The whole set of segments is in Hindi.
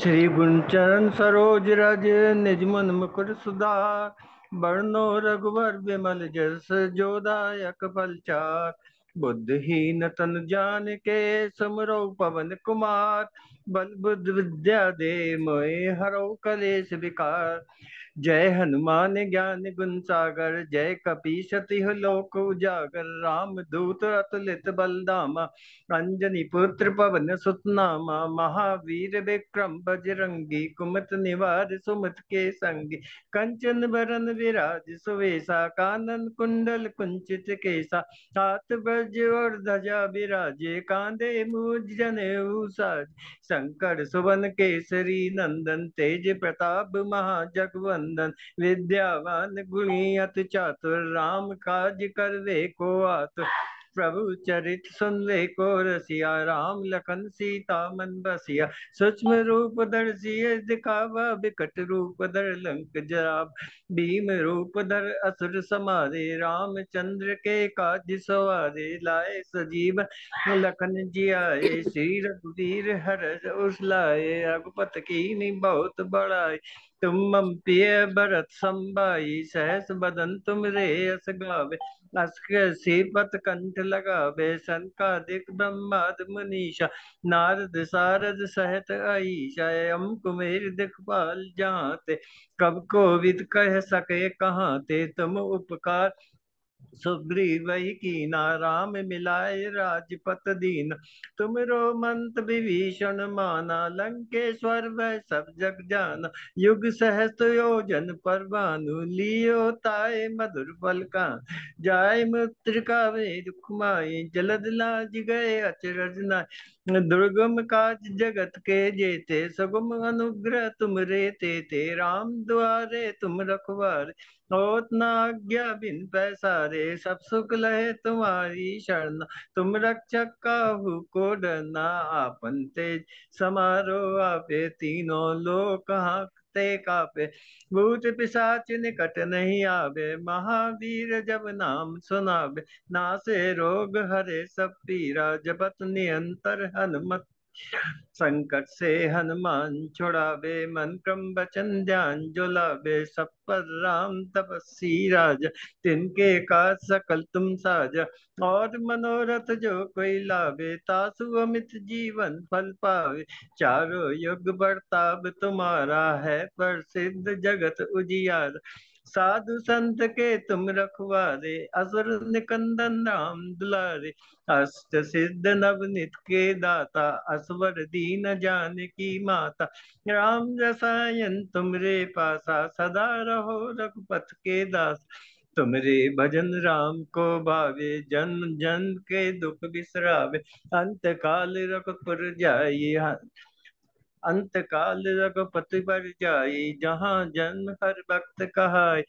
श्री गुणचरण सरोज रज निज मन मुकुर सुधार वर्णो रघुवर विमल जस जोदायक पलचार बुद्धहीन तन जान के सुमरो पवन कुमार बल बुद्ध विद्या दे मोय हरो कलेश विकार जय हनुमान ज्ञान गुण सागर जय कपीश लोक उजागर राम दूत अतुलित बलदामा अंजनी पुत्र पवन सुतनामा महावीर विक्रम बजरंगी कुमत निवार सुमत के संगी कंचन बरन विराज सुवेशा कानन कुंडल कुंचित केसा हाथ ब्रज और ध्वजा विराजे कांदे मूज जने शंकर सुवन केसरी नंदन तेज प्रताप महाजगवन बंधन विद्यावान गुणी अति चातुर राम काज कर वे को आतुर प्रभु चरित सुन ले को रसिया राम लखन सीता मन बसिया सूक्ष्म रूप धर दिखावा विकट रूप धर लंक जराब भीम रूप धर असुर समारे चंद्र के काज सवारे लाए सजीव लखन जिया श्री रघुवीर हर उस लाए रघुपत की बहुत बड़ाए तुम पिय भरत संभाई सहस बदन तुम रे अस गावे अस्कृत कंठ लगावे संकादिक ब्रह्माद मुनीषा नारद सारद सहत आईशा अम कुमेर दिखपाल जहाँ ते कब कोविद कह सके कहाँ ते तुम उपकार सुग्री वही की राम मिलाए राजपत दीन तुम रो मंत विभीषण माना लंकेश्वर वह सब जग जान युग सहस्त्र योजन पर लियो ताए मधुर फल का जाय मुत्र का वेद कुमाई जलद लाज गए अचरज ना दुर्गम काज जगत के जेते सगुम अनुग्रह तुम रेते ते राम द्वारे तुम रखवारे होत बिन पैसा रे सब सुख लहे तुम्हारी शरणा तुम रक्षक काहू को डरना आपन तेज समारो आपे तीनों लोग कहाँ ते कापे भूत पिशाच निकट नहीं आवे महावीर जब नाम सुनावे नासे रोग हरे सब पीरा जबत नियंतर हनुमत संकट से हनुमान छुड़ावे मन क्रम बचन ध्यान जुलावे सब पर राम तपस्वी राज तिनके का सकल तुम साज और मनोरथ जो कोई लावे तासु अमित जीवन फल पावे चारों युग बर्ताव तुम्हारा है प्रसिद्ध जगत उजियार साधु संत के तुम रखवारे असुर निकंदन राम दुलारे अष्ट सिद्ध नवनित के दाता असवर दीन जान की माता राम रसायन तुमरे पासा सदा रहो रघुपथ के दास तुमरे भजन राम को भावे जन्म जन के दुख बिसरावे अंत काल रघुपुर जाये अंत काल रघुपति पर जाई जहाँ जन्म हर भक्त कहाय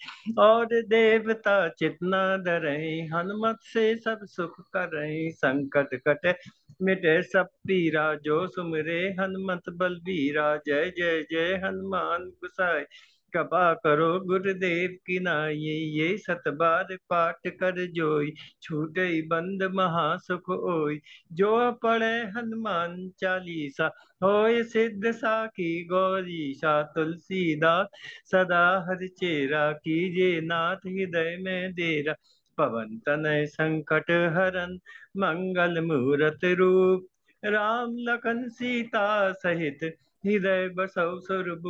और देवता चितना धरई हनुमत से सब सुख करई संकट कटे मिटे सब पीरा जो सुमरे हनुमत बलबीरा जय जय जय हनुमान गुसाई कृपा करो गुरुदेव की नाये ये सत बार पाठ कर जोई छूटे बंद महा सुख ओई जो पढ़े हनुमान चालीसा हो सिद्ध सा की गौरी सा तुलसीदास सदा हर चेरा कीजे नाथ हृदय में देरा पवन तनय संकट हरन मंगल मुहूर्त रूप राम लखन सीता सहित हृदय बसव स्वरूप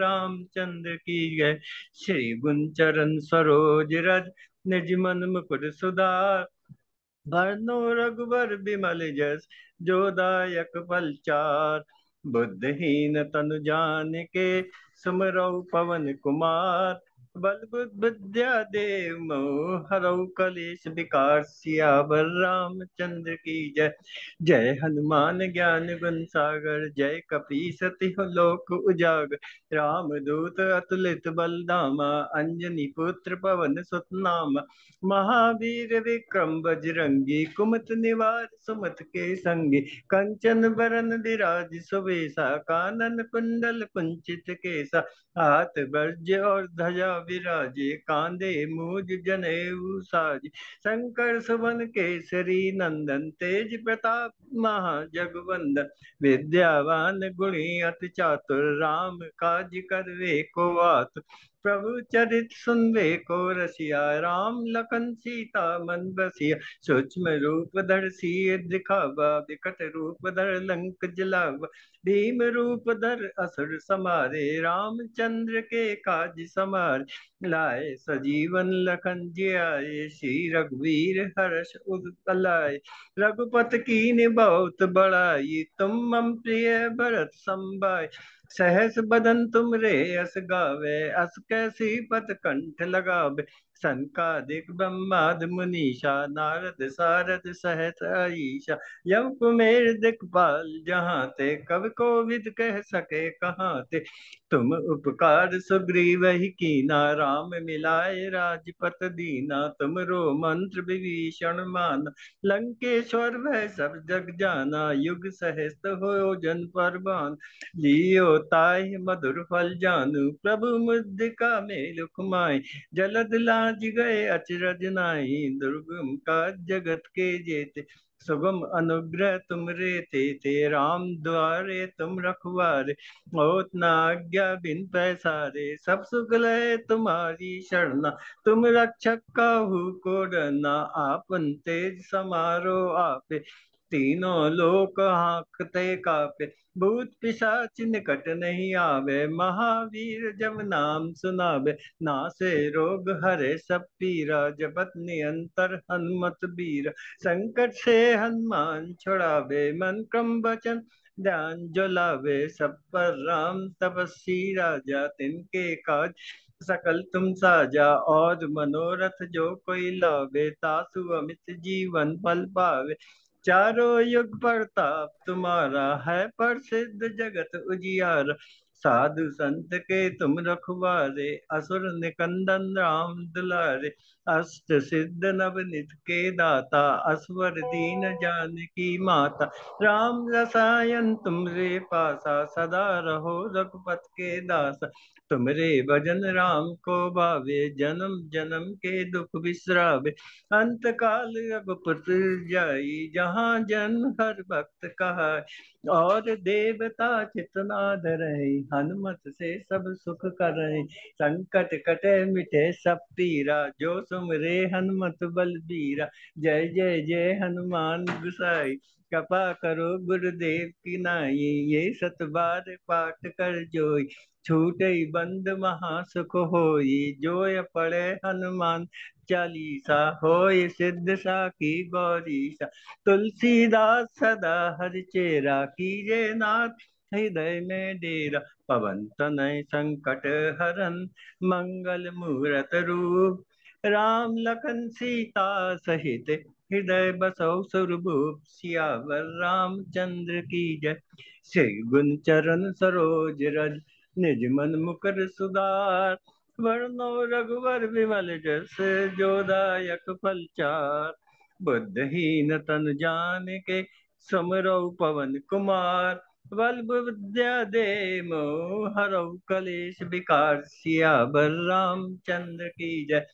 राम चंद्र की गय श्री गुण चरण सरोज रज निज मन मुकुर सुधार भरनो रघुबर बिमल जस जो दायक पलचार बुद्धहीन तनु जान के सुमरौ पवन कुमार बलबुद विद्या दे हरऊ कलेश विकार राम चंद्र की जय जय हनुमान ज्ञान गुण सागर जय कपी सतिह लोक उजागर राम दूत अतुलित बलदामा अंजनी पुत्र पवन सुतनाम महावीर विक्रम बजरंगी कुमत निवार सुमत के संगी कंचन बरन विराज सुबेसा कानन कुंडल कुंचित केसा हाथ बर्ज और ध्वजा विराजे कांदे मूज जनेऊ साज शंकर सुवन केसरी नंदन तेज प्रताप महा जगवंदन विद्यावान गुणी अति चातुर राम काज करवे को प्रभु चरित सुनवे को रसिया राम लखन सीता मन बसिया सूक्ष्म रूप धर सी दिखावा विकट रूप धर लंक जलावा भीम रूप धर असुर समारे चंद्र के काज समार लाए सजीवन लखन जियाए श्री रघुवीर हर्ष उलाय रघुपत की बहुत बड़ाई तुम मम प्रिय भरत संभाय सहस बदन तुम रे अस गावे अस कैसी पतकंठ कंठ लगावे दिख दिग्ब्रह्माद मुनीषा नारद सारद सहत आईशा यम कुमेर दिखपाल जहाँ ते कब को विद कह सके कहाँ ते तुम उपकार सुग्रीव ही कीना राम मिलाए राजपत दीना तुम रो मंत्र विभीषण मान लंकेश्वर वह सब जग जाना युग सहस्त हो जन परवान लियो ताहि मधुर फल जानू प्रभु मुद्दिका में लुखमाए जलद ला नाच गए अचरज नाही दुर्गम का जगत के जेते सुगम अनुग्रह तुम रेते ते राम द्वारे तुम रखवारे बहुत ना आज्ञा बिन पैसारे सब सुख लय तुम्हारी शरणा तुम रक्षक का हु को डरना आपन तेज समारो आपे तीनों लोक हाकते कापे भूत पिशाच निकट नहीं आवे महावीर जब नाम सुनावे नासे रोग हरे सब पीरा जबत नियंतर हनुमत बीर संकट से हनुमान छुड़ावे मन क्रम बचन ध्यान जलावे सब पर राम तपस्वी राजा तिनके काज सकल तुम साजा और मनोरथ जो कोई लावे तासु अमित जीवन पल पावे चारों युग प्रताप तुम्हारा है प्रसिद्ध जगत उजियार साधु संत के तुम रखवारे असुर निकंदन राम दुलारे अष्ट सिद्ध नवनित के दाता असवर दीन जान की माता राम रसायन तुम रे पासा सदा रहो रघुपत के दासा तुमरे भजन राम को भावे जन्म जन्म के दुख विश्रावे अंत काल पुत जाई जहाँ जन हर भक्त कहा और देवता चितना धरे हनुमत से सब सुख करे संकट कटे मिटे सब पीरा जो सुमरे हनुमत बल बीरा जय जय जय हनुमान गुसाई कृपा करो गुरुदेव की नाई ये सत बार पाठ कर जोई छूट बंद महासुख होई जो पड़े हनुमान चालीसा हो सिद्ध सा की गौरीसा तुलसीदास सदा हर चेरा की जय नाथ हृदय में डेरा पवन तनय संकट हरन मंगल मुहूर्त रूप राम लखन सीता सहित हृदय बसौ स्वरूप सियावर चंद्र की जय श्री गुण चरण सरोज रज निज मन मुकर सुधार वर्णो रघुवर विमल जस जोदायक फलचार बुद्धहीन तन जान के समरो पवन कुमार बल विद्या दे मोह हरौ कलेश विकार सियावर चंद्र की जय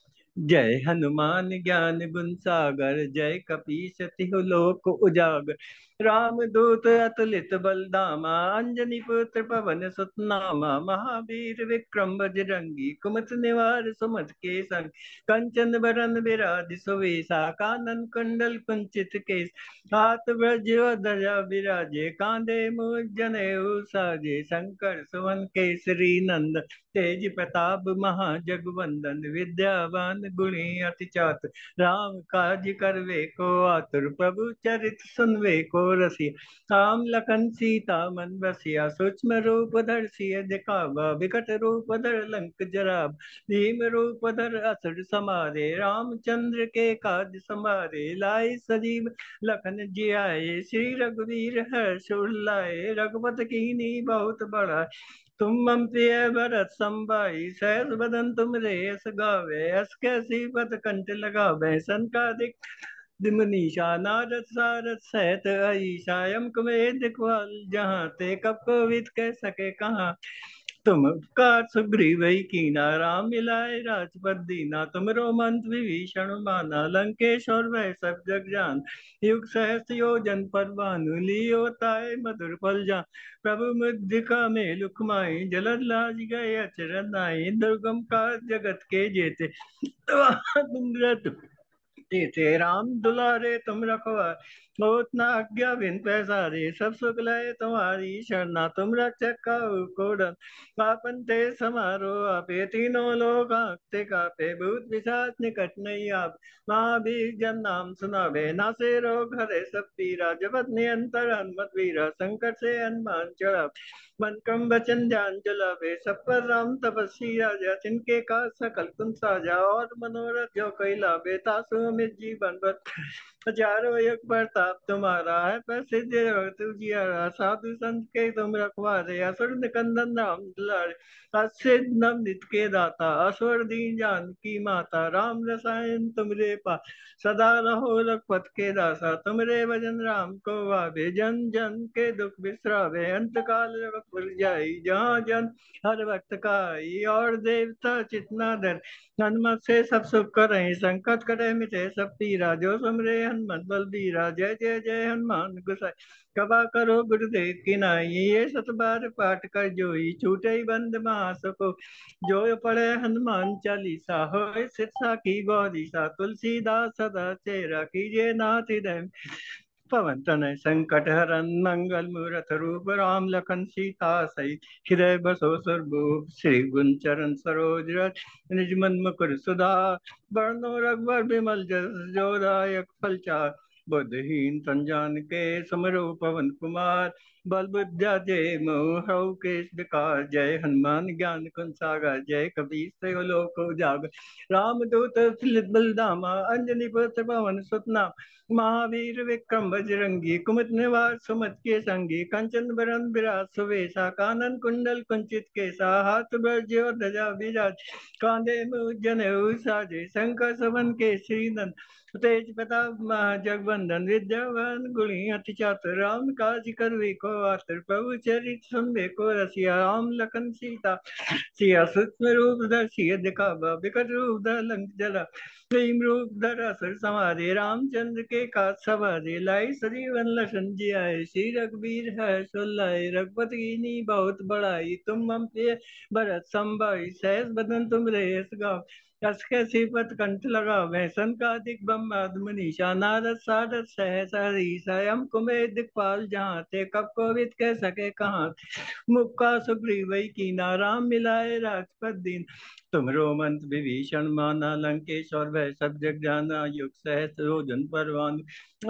जय हनुमान ज्ञान गुण सागर जय कपीश तिहु लोक उजागर रामदूत अतुलित दामा अंजनी पुत्र पवन सुतनामा महावीर विक्रम बजरंगी कुमत निवार सुमत के संग कंचन बरन विराधि सुवेशा कानन कुंडल कुंचित केस हाथ ब्रज ध्वजा विराजे कांधे मुजने साजे शंकर सुवन केसरी नंद तेज प्रताप महाजगवंदन विद्यावान गुणी अति चात राम काज करवे को आतुर प्रभु चरित सुनवे को रसिया ताम लखन सीता मन बसिया सूक्ष्म रूप धर सिय दिखावा विकट रूप धर लंक जराब भीम रूप धर असर समारे रामचंद्र के काज समारे लाए सजीव लखन जियाए श्री रघुवीर हर्ष उल्लाए रघुपत नी बहुत बड़ा तुम मम प्रिय भरत संभाई सहस बदन तुम रेस गावे अस कैसी पद कंठ लगावे संकादिक दिमनीषा नारद सारद सहत ईशायम कुमेद कुल जहाँ ते कब कोविद कह सके कहाँ तुम कार वही की राम मिलाए राजपद दीना तुमरो मंत्र विभीषण माना लंकेश और वह सब जग जान युग सहस योजन पर भानु लियो ताय मधुर फल जान प्रभु मुद्रिका में लुकमाई जलद लाज गए अचरन आई दुर्गम का जगत के जेते तुम ते ते राम दुलारे तुम रखवा होतना आज्ञा बिन पैसारे सब सुख लय तुम्हारी शरणा तुम रक्षक का उपकोडन पापन ते समारो आपे तीनों लोग आंखते कापे भूत विशाच निकट नहीं आप महावीर जब नाम सुनावे से रोग हरे सब पीरा जबत नियंतर हनुमत वीरा संकट से हनुमान चढ़ा मन कम वचन ध्यान जलावे सब पर राम तपस्वी राजा जिनके का सकल तुम साजा और मनोरथ जो कैलावे तासु में जीवन बत हजारों एक प्रताप तुम्हारा तो है प्रसिद्ध भक्तु जियारा साधु संत के तुम रखवारे असुर निकंदन राम दुलारे नम नित के दाता असुर दीन जान की माता राम रसायन तुमरे पा सदा रहो रखपत के दासा तुमरे भजन राम को वावे जन जन के दुख विश्रावे अंत काल रघुपुर जाई जहाँ जन हर भक्त का और देवता चितना दर हनुमत से सब सुख करे संकट करे मिटे सब पीरा जो सुमरे हनुमान बलबीरा जय जय जय हनुमान गुसाई कबा करो गुरुदेव की नाई ये सत बार पाठ कर जोई छूटे बंद मास को जो पढ़े हनुमान चालीसा हो सिरसा की गौरीसा तुलसीदास सदा चेरा कीजिए नाथ पवनतनय संकट हरन मंगल मूरत रूप राम लखन सीता सही हृदय बसो स्वरूप श्री गुण चरण सरोज रथ निज मन मुकुर सुधा वर्णो रघुवर विमल जस जोदायक फलचार बुद्धहीन तन जान के समरो पवन कुमार बल बुद्धा जय मोहौ केश विकार जय हनुमान ज्ञान कुन सागर जय कबीर से लोक जाग राम दूत बलदामा अंजनी पुत्र पवन सुतना महावीर विक्रम बजरंगी कुमत निवार सुमत के संगी कंचन बरन विराज सुवेशा कानन कुंडल कुंचित केसा हाथ ब्रज और ध्वजा विराज कांधे में उज्जन साजे शंकर सवन के श्रीनंद तेज प्रताप महाजगबंधन विद्यावान गुणी अति चातुर राम काज करवे को आतुर प्रभु चरित सुनवे को रसिया राम लखन सीता सिया सूक्ष्म रूप धर सिया दिखावा विकट रूप धर लंक जला प्रेम रूप धर असर समाधे रामचंद्र के काज समाधि लाई सजीवन लखन जी आए श्री रघुवीर है सुलाए रघुपति बहुत बड़ाई तुम हम प्रिय भरत संभाई सहस बदन तुम रहे गाँव कसके सिपत कंठ लगा वैसन का अधिक बम आदमनी शानारत सारत सहसा सहसारी स्वयं कुमे दिग्पाल जहाँ ते कब कोविद कह सके कहाँ मुक्का वही की नाराम मिलाए राजपत दिन तुम मंत विभीषण माना लंकेश और वह सब जग जाना युग सहस रोजन परवान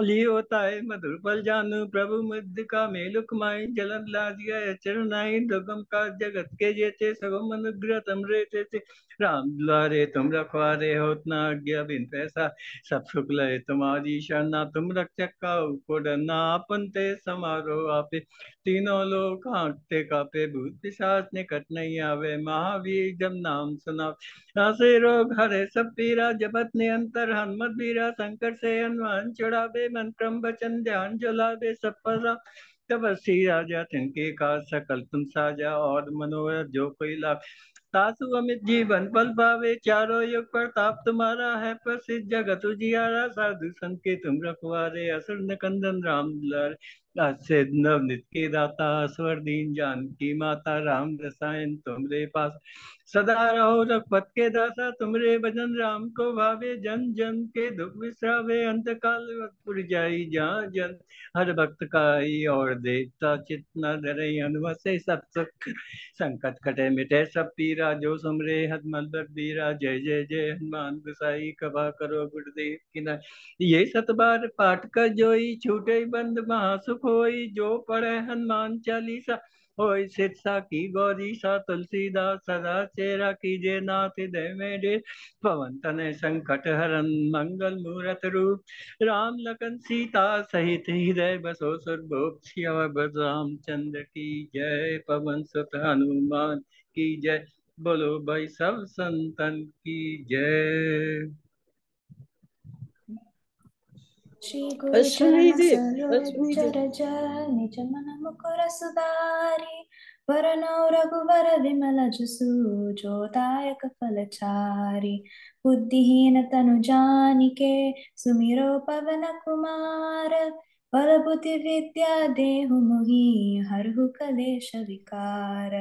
लिए होता है मधुर पल जानू प्रभु मुद्द का मेलुक माई जलन लाजिया गए दुगम का जगत के जेते सगम अनुग्रह तमरे ते राम द्वारे तुम तुम रखवारे हो उतना आज्ञा बिन पैसा सब सुख लय तुम्हारी शरणा तुम रख चक्का को डरना अपन ते समारोह आपे तीनों लोग आंखते कापे भूत पिशाच निकट नहीं आवे महावीर जब नाम सुना नासे रोग हरे सब पीरा जबत ने अंतर हनुमत बीरा संकट से हनुमान छुड़ावे मंत्रम वचन ध्यान जुलावे सब पसा तब तपस्वी राजा तिनके का सकल तुम साजा और मनोहर जो कोई लाभ सासु अमित जीवन पल पावे चारो युग पर ताप तुम्हारा है प्रसिद्ध जगत उजियारा साधु संत के तुम रखवारे असुर नकंदन राम दुलार सिद्ध नवनित के दाता स्वर दीन जान की माता राम रसायन तुमरे पास सदा रहो रघुपत के दासा तुमरे भजन राम को भावे जन जन के दुख विसरावे अंत काल पुर जाई जहाँ जन हर भक्त का ही और देवता चितना न धरे हनुमसे सब सुख संकट कटे मिटे सब पीरा जो सुमरे हनुमान बीरा जय जय जय हनुमान गुसाई कबा करो गुरुदेव किना ये सत बार पाठ कर जोई छूटे बंद महासुख होई जो पढ़े हनुमान चालीसा हो सिरसा की गौरी सा तुलसीदास सदा चेरा कीजे नाथ दे डे पवन तने संकट हरन मंगल मूरत रूप राम लखन सीता सहित हृदय बसो सुर राम चंद्र की जय पवन सुत हनुमान की जय बोलो भाई सब संतन की जय శ్రీ సరోజ నిజ మనముకుర సుధారి వరణో రఘువర విమల జుసు జోదాయక ఫలచారి బుద్ధిహీన తను జానికే సుమిరో పవన కుమార బలబుద్ధి విద్యా దేహు ముహి హర్హు కలేశ వికార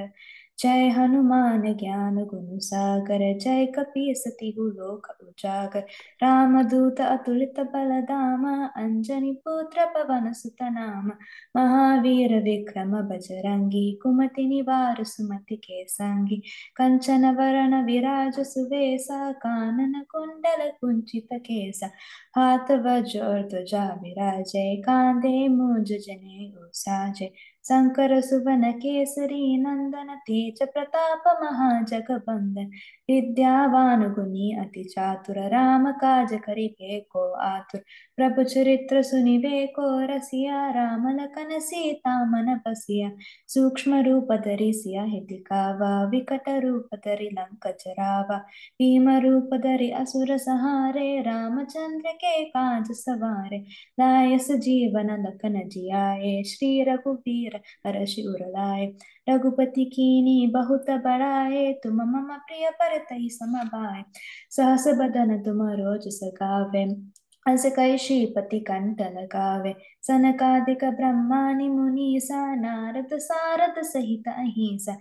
जय हनुमान ज्ञान गुण सागर जय कपी सती लोक उजागर रामदूत अतुलित बल धाम अंजनी पुत्र पवन सुत नाम महावीर विक्रम बजरंगी कुमति निवार सुमति के संगी कंचन वरण विराज सुवेसा कानन कुंडल कुंचित केसा हाथ वज्र ध्वजा विराजय कांदे मुझ जने साजे शंकर सुवन केसरी नन्दन तेज प्रताप महाजगबंदन विद्यावानुगुणी अति चातुर राम काज करिबे को आतुर प्रभु चरित्र सुनिबे को रसिया राम लखन सीता मन बसिया सूक्ष्म रूप धरिसिया हितिकावा विकट रूप धरि लंक चरावा भीम रूप धरि असुर सहारे रामचंद्र के काज सवारे लायस जीवन लखन जियाए श्री रघुवीर हर शिवर लाए रघुपति कीनी बहुत बड़ाए तुम मम प्रिय તહી સમભાય સહસ બદન તુમરો જ સગાવે અંશ કૈશી પતિ કંત લગાવે सनकादिक ब्रह्मानि मुनीसा नारद सारद सहित अहिंसा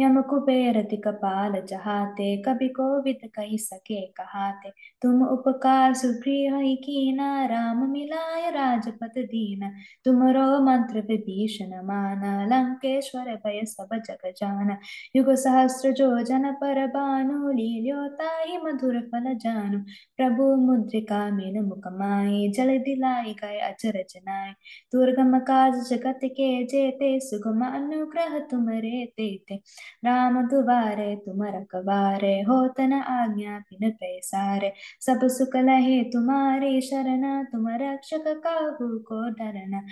यम कुबेर यमकुबेरतिकपाल जहाते कवि कोविद कहि सके कहाते तुम उपकार सुग्रीह कीना राम मिलाय राजपद दीना तुम रो मंत्र विभीषण माना लंकेश्वर भय सब जग जाना युग सहस्र जो जन पर बानु लील्योता ही मधुर फल जानु प्रभु मुद्रिका मेन मुख माए जल दिलाई गए अचरचनाए जाए दुर्गम काज जगत के जेते सुगम अनुग्रह तुमरे देते राम दुवारे तुम रखवारे होत न आज्ञा बिन पैसारे सब सुख लहे तुम्हारी शरणा तुम रक्षक काहू को डरना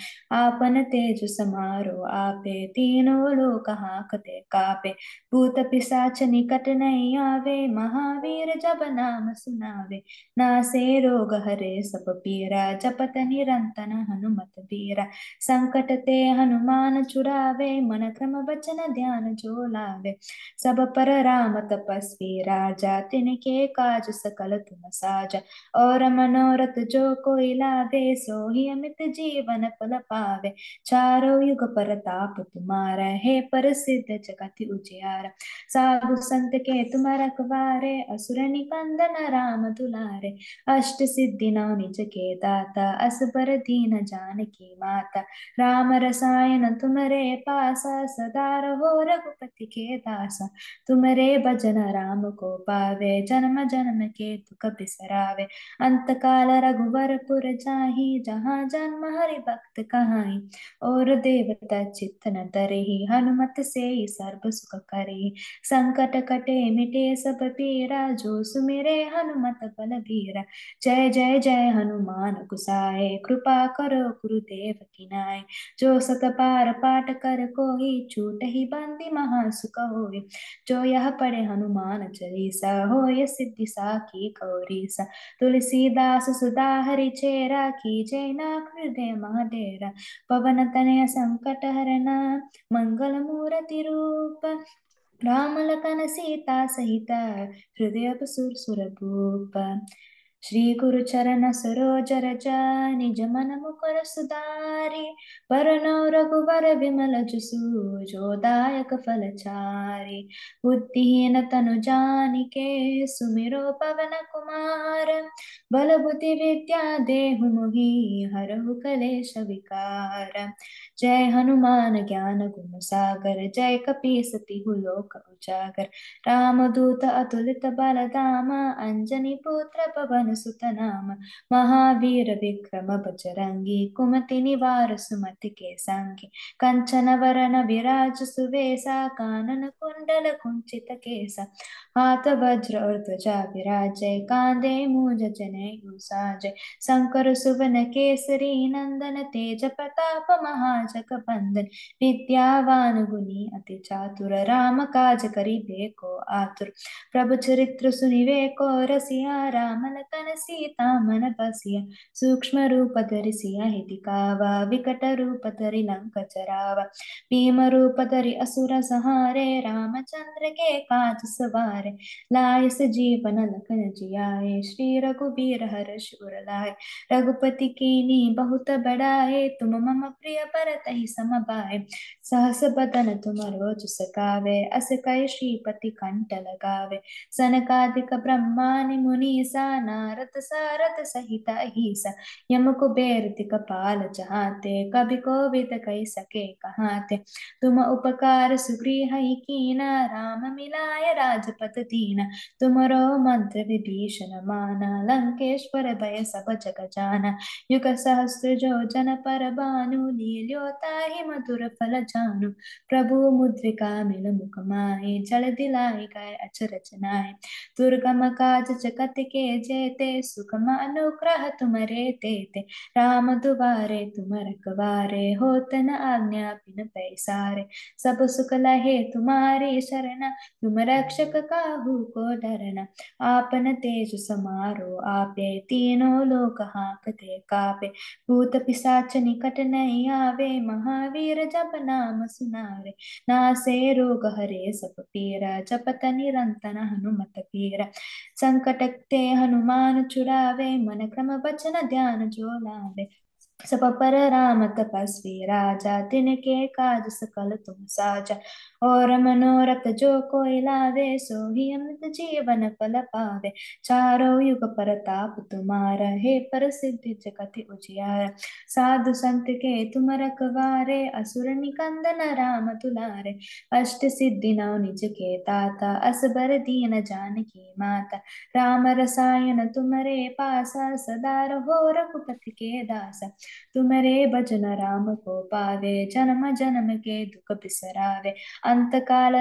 आपन तेज समारो आपे तीनों लोक हाकते कापे भूत पिशाच निकट नहीं आवे महावीर जब नाम सुनावे नासे रोग हरे सब पीरा जपत निरंतन हनुमत मत बीरा संकट ते हनुमान चुरावे मन क्रम बचन ध्यान जो लावे सब पर राम तपस्वी राजा तिनके काज सकल तुम साज और मनोरथ जो कोई लावे सो ही अमित जीवन फल पावे चारो युग पर ताप तुम्हारा हे पर सिद्ध जगति उजियार साधु संत के तुम रखवारे असुर निकंदन राम दुलारे अष्ट सिद्धि नौ निज के दाता असबर दीन जान जानकी माता राम रसायन तुम रे पासा सदा रहो रघुपति के दासा रे भजन राम को पावे जन्म जन्म के दुख बिसरावे अंत काल रघुवर पुर जाही जहाँ जन्म हरि भक्त कहाई और देवता चित्त न तरही हनुमत से ही सर्व सुख करही संकट कटे मिटे सब पीरा जो सुमिरे हनुमत बल भीरा जय जय जय हनुमान गुसाए कृपा करो गुरुदेव की नाय जो सत पार पाठ कर कोई छूट ही बंदी महासुख हो जो यह पढ़े हनुमान चरीसा हो ये सिद्धि सा की कौरी सा तुलसीदास सुधा हरि चेरा की जय नाथ हृदय महादेरा पवन तनय संकट हरना मंगल मूर्ति रूप राम लखन सीता सहित हृदय सुर सुर శ్రీగురుచరణ సరోజరజ నిజమనముకొర సుధారి పరనో రఘువర విమల చుసు జోదాయక ఫలచారి బుద్ధిహీన తను జానికే సుమిరో పవన కుమార బలబుద్ధి విద్యా దేహు ముహి హరహు కలేశ విಕಾರ జయ హనుమాన్ జ్ఞాన గుణ సాగర జయ కపీ సతి లోక ఉజాగర్ రామదూత అతులిత బలధామ అంజని పుత్ర పవన सुत नाम महावीर विक्रम बजरंगी कुमति निवार सुमति के संगी कंचन वरण विराज सुवेशा कानन कुंडल कुंचित केसा हाथ वज्र ध्वजा विराजय कांदे मूज जनेऊ साजय शंकर सुवन केसरी नंदन तेज प्रताप महाजग बंदन विद्यावान गुणी अति चातुर राम काज करी देखो आतुर प्रभु चरित्र सुनिवे को रसिया राम लता नटनसीता मनपसिय सूक्ष्मरूपधरि सिंहहितिका वा विकटरूपधरि लङ्कचरा वा भीमरूपधरि असुरसंहारे रामचन्द्र के काज सवारे लायस जीवन लखन जियाए श्री रघुबीर हर शूर लाए रघुपति कीनी बहुत बड़ाए तुम मम प्रिय परत ही समबाए सहस बदन तुम रोज सकावे अस कई श्रीपति कंठ लगावे सनकादिक ब्रह्मानि मुनीसा रत सारत सहित ही स यम कुबेर तिक पाल जहाते कभी कोविद कई सके कहाते तुम उपकार सुग्रीह ही कीना राम मिलाय राजपत दीना रो मंत्र विभीषण माना लंकेश्वर भय सब जग जाना युग सहस्र जो जन पर बानु नीलोता ही मधुर फल जानु प्रभु मुद्रिका मिल मुख माये जल दिलाय गाय अचरचनाय दुर्गम काज जगत के जय ते सुखम अनुग्रह तुम रे ते ते राम दुबारे तुम रखबारे हो तन आज्ञा बिन पैसारे सब सुख लहे तुम्हारी शरण तुम रक्षक काहू को डरना आपन तेज समारो आपे तीनों लोग हाँकते कापे भूत पिशाच निकट नहीं आवे महावीर जप नाम सुनारे नासे रोग हरे सब पीरा जपत निरंतन हनुमत पीरा संकट ते हनुमान ज्ञान छुड़ावे मन क्रम बचन ध्यान जो लावे सब पर राम तपस्वी राजा के काज सकल तुम साजा और मनोरथ जो कोई लावे सो ही अमृत जीवन फल पावे चारो युग पर ताप तुम्हारा हे पर सिद्ध जगत उजियार साधु संत के तुम रखवारे असुर निकंदन राम तुलारे अष्ट सिद्धि नव निज के ताता असबर दीन जान की माता राम रसायन तुम्हारे पासा सदा रहो रघुपति के दासा तुम्हारे भजन राम को पावे जन्म जन्म के दुख बिसरावे अंतकाल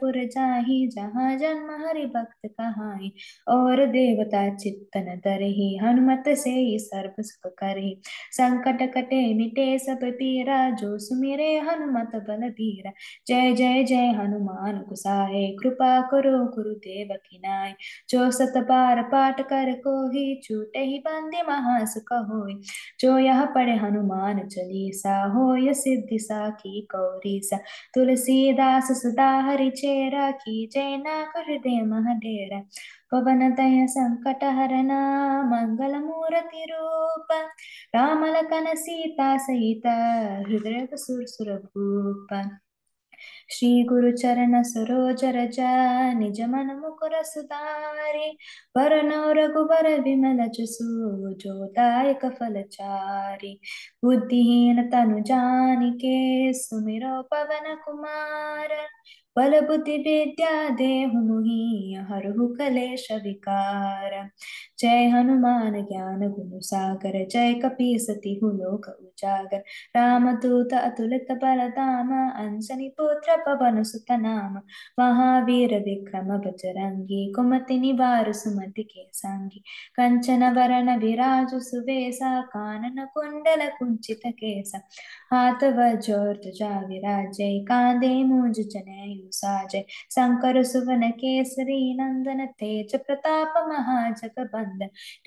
पुर जाही जहाँ जन्म हरि भक्त कहाई और देवता चित्तन तरही हनुमत से ही सर्व सुख करही संकट कटे मिटे सब पीरा जो सुमिरे हनुमत बल बीरा जय जय जय हनुमान गुसाए कृपा करो गुरु देव की नाय जो सत बार पाठ कर को ही छूटे ही बंदी महासुख हो जो यह पढ़े हनुमान चलीसा हो सिद्धि सा की कौरी सा तुलसी दास सुता हरिचेरा कीजे न कर दे महडेरा पवनतय संकट हरना मंगल मूर्ति रूप रामलखन सीता सहित हृदय सुर सुर ಶ್ರೀಗುರುಚರಣ ಸರೋಜ ರಜ ನಿಜ ಮನ ಮುಕುರ ಸುಧಾರಿ ವರನೋ ರಘುವರ ವಿಮಲ ಚಸು ಜೋದಾಯಕ ಫಲಚಾರಿ ಬುದ್ಧಿಹೀನ ತನು ಜಾನಿಕೆ ಸುಮಿರೋ ಪವನ ಕುಮಾರ बलबुद्धिविद्या देहुमुहि हरहु कलेश विकार जय हनुमान ज्ञान गुण सागर जय कपी सती हु लोक उजागर रामदूत अतुलित बलदाम अंजनी पुत्र पवन सुत नाम महावीर विक्रम बजरंगी कुमति निवार सुमति के संगी कंचन वरण विराज सुवेसा कानन कुंडल कुंचित केसा हाथ वज्र ध्वजा विराजय कांदे मूज जनेयु साजे शंकर सुवन केसरी नंदन तेज प्रताप महाजग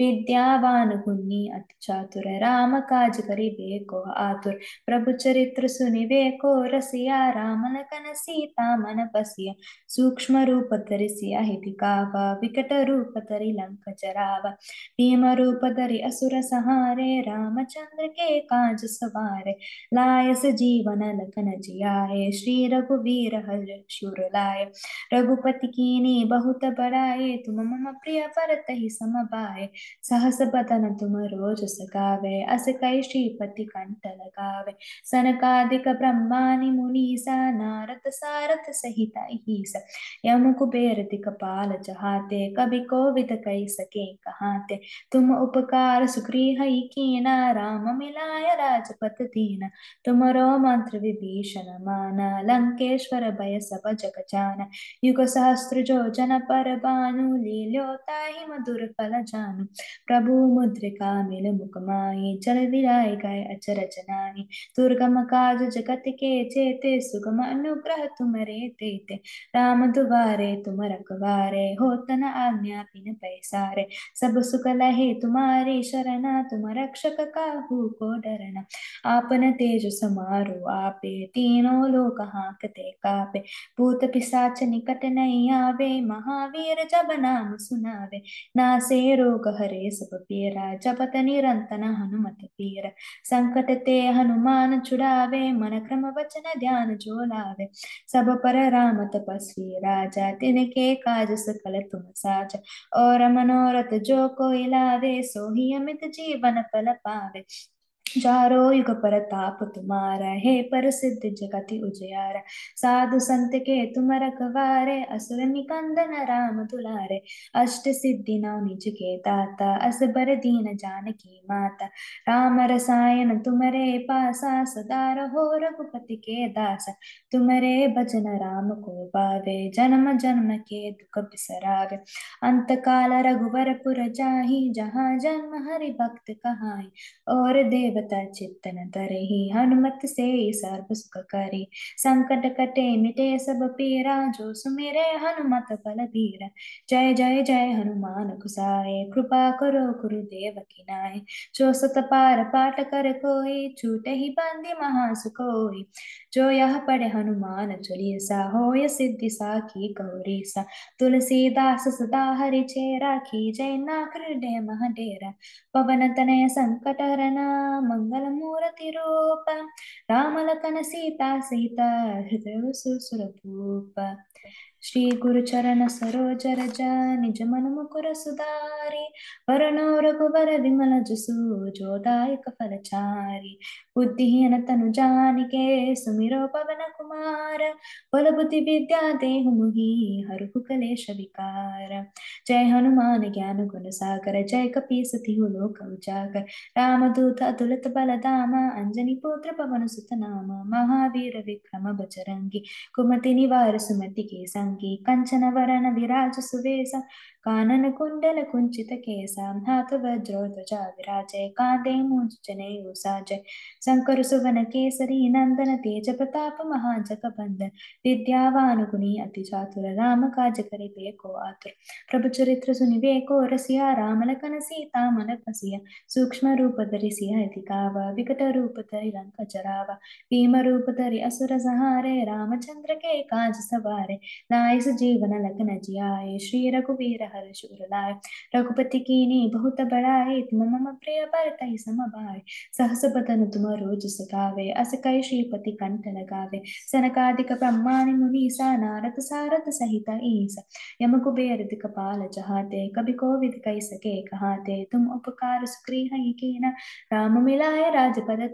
विद्यावान गुणी अति चातुर राम काज करिबे बेको आतुर प्रभु चरित्र सुनिबे को रसिया राम लखन सीता मन बसिया सूक्ष्म रूप धरिसिया हितिकावा विकट रूप धरि लंक जरावा भीम रूप धरि असुर सहारे रामचंद्र के काज सवारे लायस जीवन लखन जियाए श्री रघुवीर हर शूर लाय रघुपति कीने बहुत बड़ाए तुम मम प्रिय परत ही समबाए सहस बदन तुम रोज सगावे अस कई श्रीपति कंठ लगावे सनकादिक ब्रह्मानि मुनीसा नारद सारथ सहित ही स यम कुबेर दिक पाल जहाते कवि कोविद कई सके कहाते तुम उपकार सुग्रीह कीना राम मिलाय राजपत दीना तुम रो मंत्र विभीषण माना लंकेश्वर बयस सब जग जान युग सहस्र जो जन पर बानु लीलोता ही मधुर फल जानु प्रभु मुद्रिका मिल मुकमाई चल विराय गाय अचर जनानी दुर्गम काज जगत के चेते सुगम अनुग्रह तुम रे तेते राम दुबारे तुम रखवारे हो तन आज्ञा पिन पैसारे सब सुख लहे तुम्हारी शरणा तुम रक्षक काहू को डरना आपन तेज समारो आपे तीनों लोग हाँकते कापे भूत पिशाच निकट नहीं आवे महावीर जब नाम सुनावे से रोग हरे सब पीरा जपत निरंतन हनुमत पीर संकट ते हनुमान छुड़ावे मन क्रम वचन ध्यान जो लावे सब पर राम तपस्वी राजा तिनके काज सकल तुम साज और मनोरथ जो कोई लावे सोही अमित जीवन फल पावे चारो युग पर ताप तुम्हारा हे पर सिद्ध जगति उजियारा साधु संत के तुम रखवारे असुर निकंदन राम दुलारे अष्ट सिद्धि नाम निज के दाता बर दीन जान की माता राम रसायन तुम्हारे पासा सदा रहो रघुपति के दासा तुम्हारे भजन राम को पावे जन्म जन्म के दुख बिसरावे अंत काल रघुवर पुर जाही जहाँ जन्म हरि भक्त कहाई और देव कृत चित्तन तरहि हनुमत से सर्व सुख करि संकट कटे मिटे सब पीरा जो सुमेरे हनुमत बल धीरा जय जय जय हनुमान गुसाए कृपा करो गुरुदेव की नाय जो सत पार पाठ कर कोई छूट ही बंदी महा सुखोई जो यह पढ़े हनुमान चालीसा होय सिद्धि सा की गौरी सा तुलसीदास सदा हरि चेरा की जय नाकृ डे मह डेरा पवन तनय संकट हरना ಮಂಗಲಮೂರತಿರೂಪ ರಾಮಲಖನ ಸೀತಾ ಸಹಿತ ಹೃದಯ ಸುರಭೂಪ ಶ್ರೀ ಗುರುಚರಣ ಸರೋಜ ರಜ ನಿಜ ಮನ ಮುಕುರ ಸುಧಾರಿ ವರಣೋ ರಘುವರ ವಿಮಲ ಜುಸು ಜೋದಾಯಕ ಫಲಚಾರಿ ಬುದ್ಧಿಹೀನ ತನು ಜಾನಿಕೆ ಸುಮಿರೋ ಪವನ ಕುಮಾರ ಬಲ ಬುದ್ಧಿ ವಿದ್ಯಾ ದೇಹು ಮುಹಿ ಹರುಹು ಕಲೇಶ ವಿಕಾರ ಜಯ ಹನುಮಾನ ಜ್ಞಾನ ಗುಣ ಸಾಗರ ಜಯ ಕಪೀಸತಿಹು ಲೋಕ ಉಜಾಗರ ರಾಮದೂತ ಅತುಲತ ಬಲಧಾಮ ಅಂಜನಿ ಪುತ್ರ ಪವನ ಸುತನಾಮ ಮಹಾವೀರ ವಿಕ್ರಮ ಬಜರಂಗಿ ಕುಮತಿ ನಿವಾರ ಸುಮತಿಗೆ सङ्गी कञ्चन वरन विराज सुवेश कानन कुंडल काननकुण्डल कुञ्चितकेशां हातवज्रोध्वजा विराजय कान्ते मूञ्चनेयो नंदन तेज प्रताप तेजप्रताप महाजगबन्धन विद्यावानुगुणी अतिचातुर रामकाजकरि बेको आतुर प्रभु प्रभुचरित्र सुनिवेको रसिया सूक्ष्म रूप धरि सिया इति भीम रूप धरि असुर संहारे रामचंद्र के काज सवारे नायस जीवन लखन जियाए श्री रघुवीर हर शूरलाय रघुपति की कीनी बहुत बड़ाए तुम मम प्रिय पर तई समबाय सहस पतन तुम रोज सुखावे अस कई श्रीपति कंठ लगावे सनकादिक ब्रह्मानि मुनीसा नारद सारद सहित ईसा यम कुबेर दिक पाल जहाते कभी कोविद कई सके कहाते तुम उपकार सुक्री हई की न राम मिलाय राजपद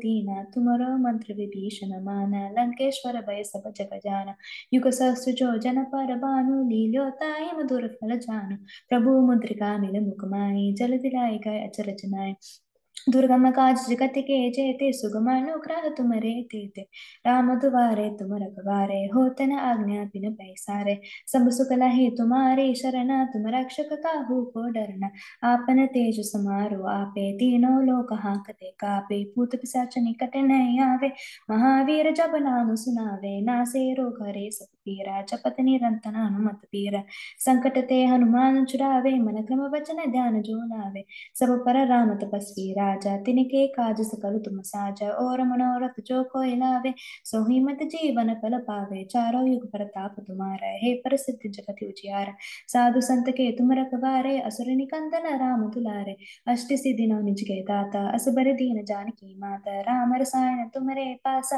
तुम रो मंत्र विभीषण मान लंकेश्वर भय सब जग जान युग सहस्र जो जन पर भानु लील्योताय मधुर फल जान ప్రభువు ముద్రిక నిలముఖమాయి జలదిలాయికాయ అచరచనాయ ದುರ್ಗಮ ಕಾಜ್ ಜಗತ್ತಿಗೆ ಜಯತೆ ಸುಗಮಾನು ಗ್ರಾಹ ತುಮರೆ ತೇತೆ ರಾಮ ದುವಾರೆ ತುಮ ರಘವಾರೆ ಹೋತನ ಆಜ್ಞಾಪಿನ ಪೈಸಾರೆ सब सुकला ही तुम्हारी शरणा तुम रक्षक काहू को डरना आपन तेज समारो आपे तीनो लोक हांकते कापे भूत पिशाच निकट नहीं आवे महावीर जब नाम सुनावे ना से रोग हरे सब पीरा जपत निरंतन हनुमत पीरा संकट ते हनुमान छुड़ावे मन क्रम वचन ध्यान जो नावे सब पर राम तपस्वीरा राजा तिनके काज सकल तुम साजा और मनोरथ जो कोई लावे सोही मत जीवन फल पावे चारो युग प्रताप तुम्हारा हे प्रसिद्ध जगत उजियार साधु संत के तुम रखवारे असुर निकंदन राम तुलारे अष्ट सिद्धि नौ निज के दाता अस बर दीन जानकी माता राम रसायन तुम रे पास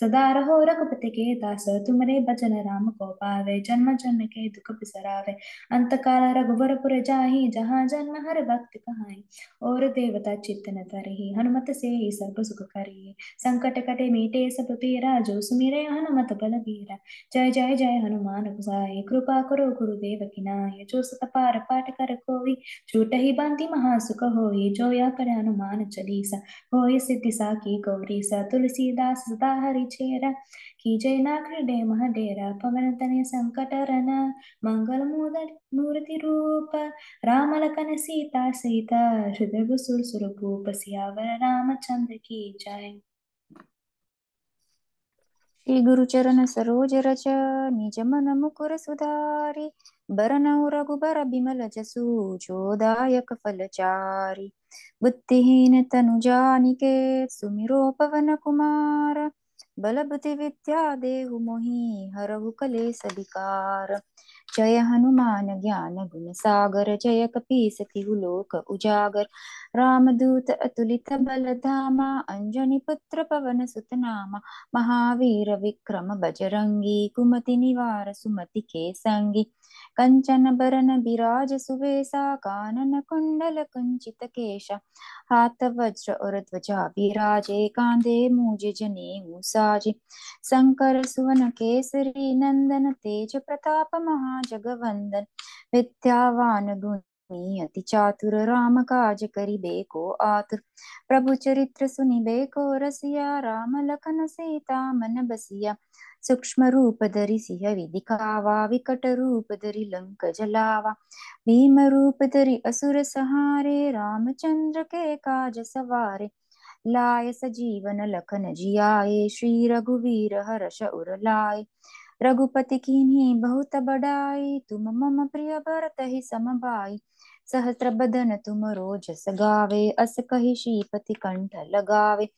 सदा रहो रघुपति के दास तुम रे भजन राम को पावे जन्म जन्म के दुख बिसरावे अंत काल रघुवर पुर जाही जहाँ जन्म हर भक्त कहाई और देवता चित्तन भजन हनुमत से ही सब सुख करी संकट कटे मीटे सब पीरा जो सुमिरे हनुमत बल बीरा जय जय जय हनुमान गुसाए कृपा करो गुरुदेव की नाय जो सत पार पाठ कर कोई छूट ही बांधी महासुख हो जो या कर हनुमान चलीसा हो सिद्धि सा की गौरी सा तुलसीदास सदा हरि छेरा कीचैनाक्रीडे महडेर पवनतने सङ्कटरन मङ्गलमूर्तिरूप रामलकन सीता सीता हृदयसुरसुरभूप सियावर रामचंद्र की जय श्री गुरुचरण सरोज रज निज मन मुकुर सुधारी बरनौ रघुबर बिमल जसु जोदायक फलचारी बुद्धिहीन तनु जानिके सुमिरो पवन कुमार बल विद्या देहु मोहि हरहु कले सदिकार जय हनुमान ज्ञान गुण सागर जय कपी सतिहु लोक उजागर रामदूत अतुलित बल धामा अंजनी पुत्र पवन सुत नामा महावीर विक्रम बजरंगी कुमति निवार सुमति के संगी कञ्चन बिराज सुवेसा कानन कुण्डल कुञ्चित केश हाथ वज्र और ध्वजा विराजे कांदे मूज जनेऊ साजे शंकर सुवन केसरी नंदन तेज प्रताप महाजगवंदन विद्यावान गुण अति चातुर राम काज करिबे बेको आतुर प्रभु चरित्र सुनिबे को रसिया राम लखन सीता मन बसिया सूक्ष्म रूप धरि सिंह विदिकावा विकट रूप धरि लंक जलावा भीम रूप धरि असुर सहारे रामचंद्र के काज सवारे लाय सजीवन लखन जियाए श्री रघुवीर हर्ष उर लाए रघुपति कीन्ही बहुत बड़ाई तुम मम प्रिय भरत ही समबाई सहस्र बदन तुम रोज सगावे अस कही श्रीपति कंठ लगावे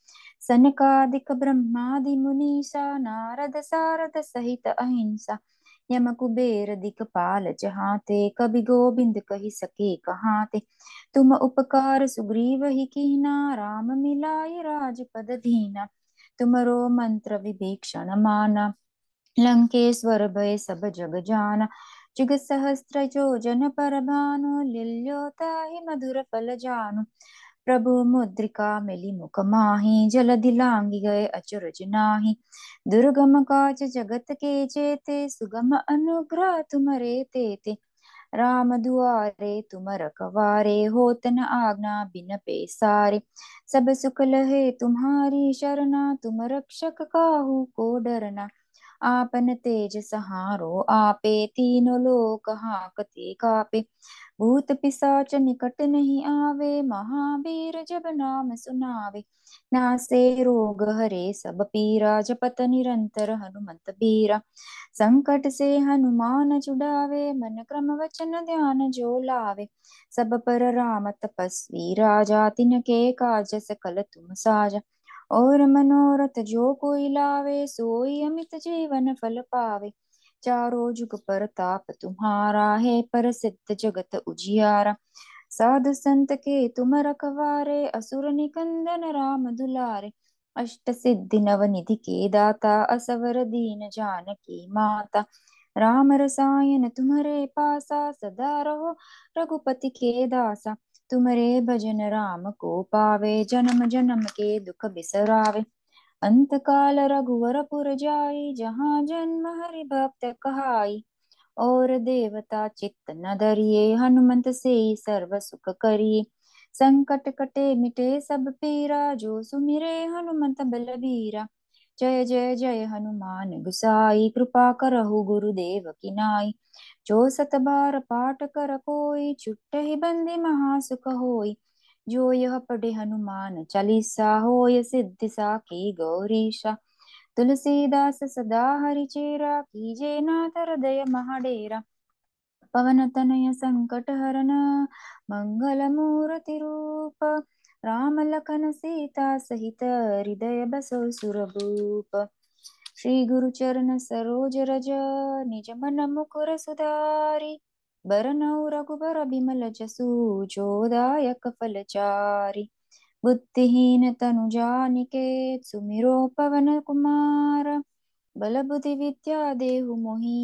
सनकादिक ब्रह्मादि मुनीसा नारद सारद सहित अहिंसा यम कुबेर दिकपाल जहाँ ते कवि गोविंद कहि सके कहाँ तुम उपकार सुग्रीव ही कीना राम मिलाय राजपद धीना तुमरो मंत्र विभीक्षण माना लंकेश्वर भय सब जग जाना जुगसहस्रजो जुगसहस्रयोजनपरभानु लिल्योताहि मधुरफलजानु प्रभु मुद्रिका मिली मुख माही जलधि गए अचुरज नाही दुर्गम काच जगत के चेते सुगम अनुग्रह तुमरे तेते राम दुआरे तुम रखवारे होतन न आज्ञा बिन सारे सब सुख लहे तुम्हारी शरणा तुम रक्षक काहू को डरना आपन तेज सहारो आपे तीनों लोक हाकते कापे भूत पिसाच निकट नहीं आवे महावीर जब नाम सुनावे नासे रोग हरे सब पीरा जपत निरंतर हनुमंत बीरा संकट से हनुमान जुड़ावे मन क्रम वचन ध्यान जो लावे सब पर राम तपस्वी राजा तिन के काज सकल तुम साजा और मनोरथ जो कोई लावे सोई अमित जीवन फल पावे चारों जुग पर ताप तुम्हारा है पर सिद्ध जगत उजियारा साधु संत के तुम रखवारे असुर निकंदन राम दुलारे अष्ट सिद्धि नव निधि के दाता असवर दीन जान की माता राम रसायन तुम्हारे पासा सदा रहो रघुपति के दासा तुम रे भजन राम को पावे जन्म जन्म के दुख बिसरावे अंत काल रघुवर पुर जाई जहाँ जन्म हरि भक्त कहाई और देवता चित्त न धरिए हनुमंत से सर्व सुख करिए संकट कटे मिटे सब पीरा जो सुमिरे हनुमत बलबीरा जय जय जय हनुमान गुसाई कृपा करहु गुरुदेव किनाई जो सत बार पाठ कर कोई छुट्टहि बंदी महासुख होई जो यह पढ़े हनुमान चालीसा होय सिद्धि साखी गौरीशा तुलसीदास सदा हरिचेरा कीजे नाथ हृदय महाडेरा पवन तनय संकट हरण मंगल मूर्ति रूप रामलखन सीता सहित हृदय बसो सुरभूप श्री गुरु चरण सरोज रज निज मन मुकुर सुधारी बरनौ रघुबर बिमल जसू जोदायक फलचारी बुद्धिहीन तनु जानिके सुमिरो पवन कुमार बल बुद्धि विद्या देहु मोहि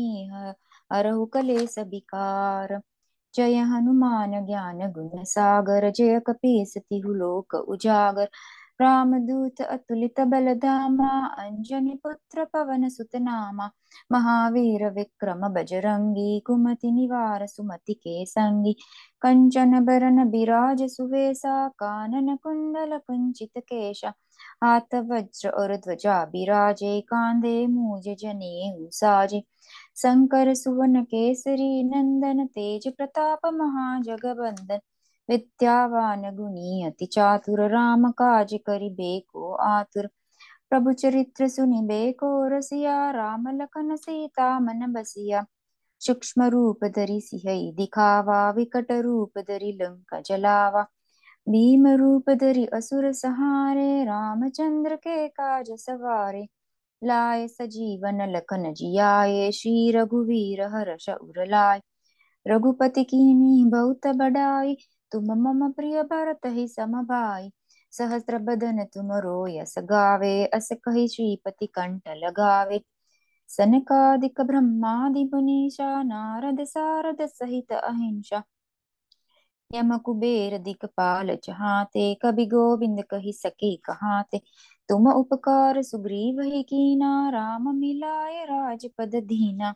हरहु कले सबिकार जय हनुमान ज्ञान गुण सागर जय कपीस लोक उजागर राम दूत अतुलित बल धामा अंजनी पुत्र पवन सुत नामा महावीर विक्रम बजरंगी कुमति निवार सुमति के संगी कंचन बरन बिराज सुवेशा कानन कुंडल कुंचित केशा हाथ वज्र और ध्वजा बिराजे कांदे मूज जने साजे शंकर सुवन केसरी नंदन तेज प्रताप महाजगबंदन विद्यावान गुणी अति चातुर राम काज करि बेको आतुर प्रभु चरित्र सुनि बेको रसिया राम लखन सीता मन बसिया सूक्ष्म रूप धरि सिंह दिखावा विकट रूप धरि लंक जलावा भीम रूप धरि असुर सहारे रामचंद्र के काज सवारे लाय सजीवन लखन जियाए श्री रघुवीर हर्ष उरलाय रघुपति कीनी बहुत बड़ाई तुम मम प्रिय भरत ही समभाई सहस्र बदन तुम रोयस गावे अस कही श्रीपति कंठ लगावे सनकादिक ब्रह्मादि मुनीषा नारद सारद सहित अहिंसा यम कुबेर दिक पाल जहाते कभी गोविंद कही सके कहाते तुम उपकार सुग्रीव ही कीना राम मिलाय राजपद धीना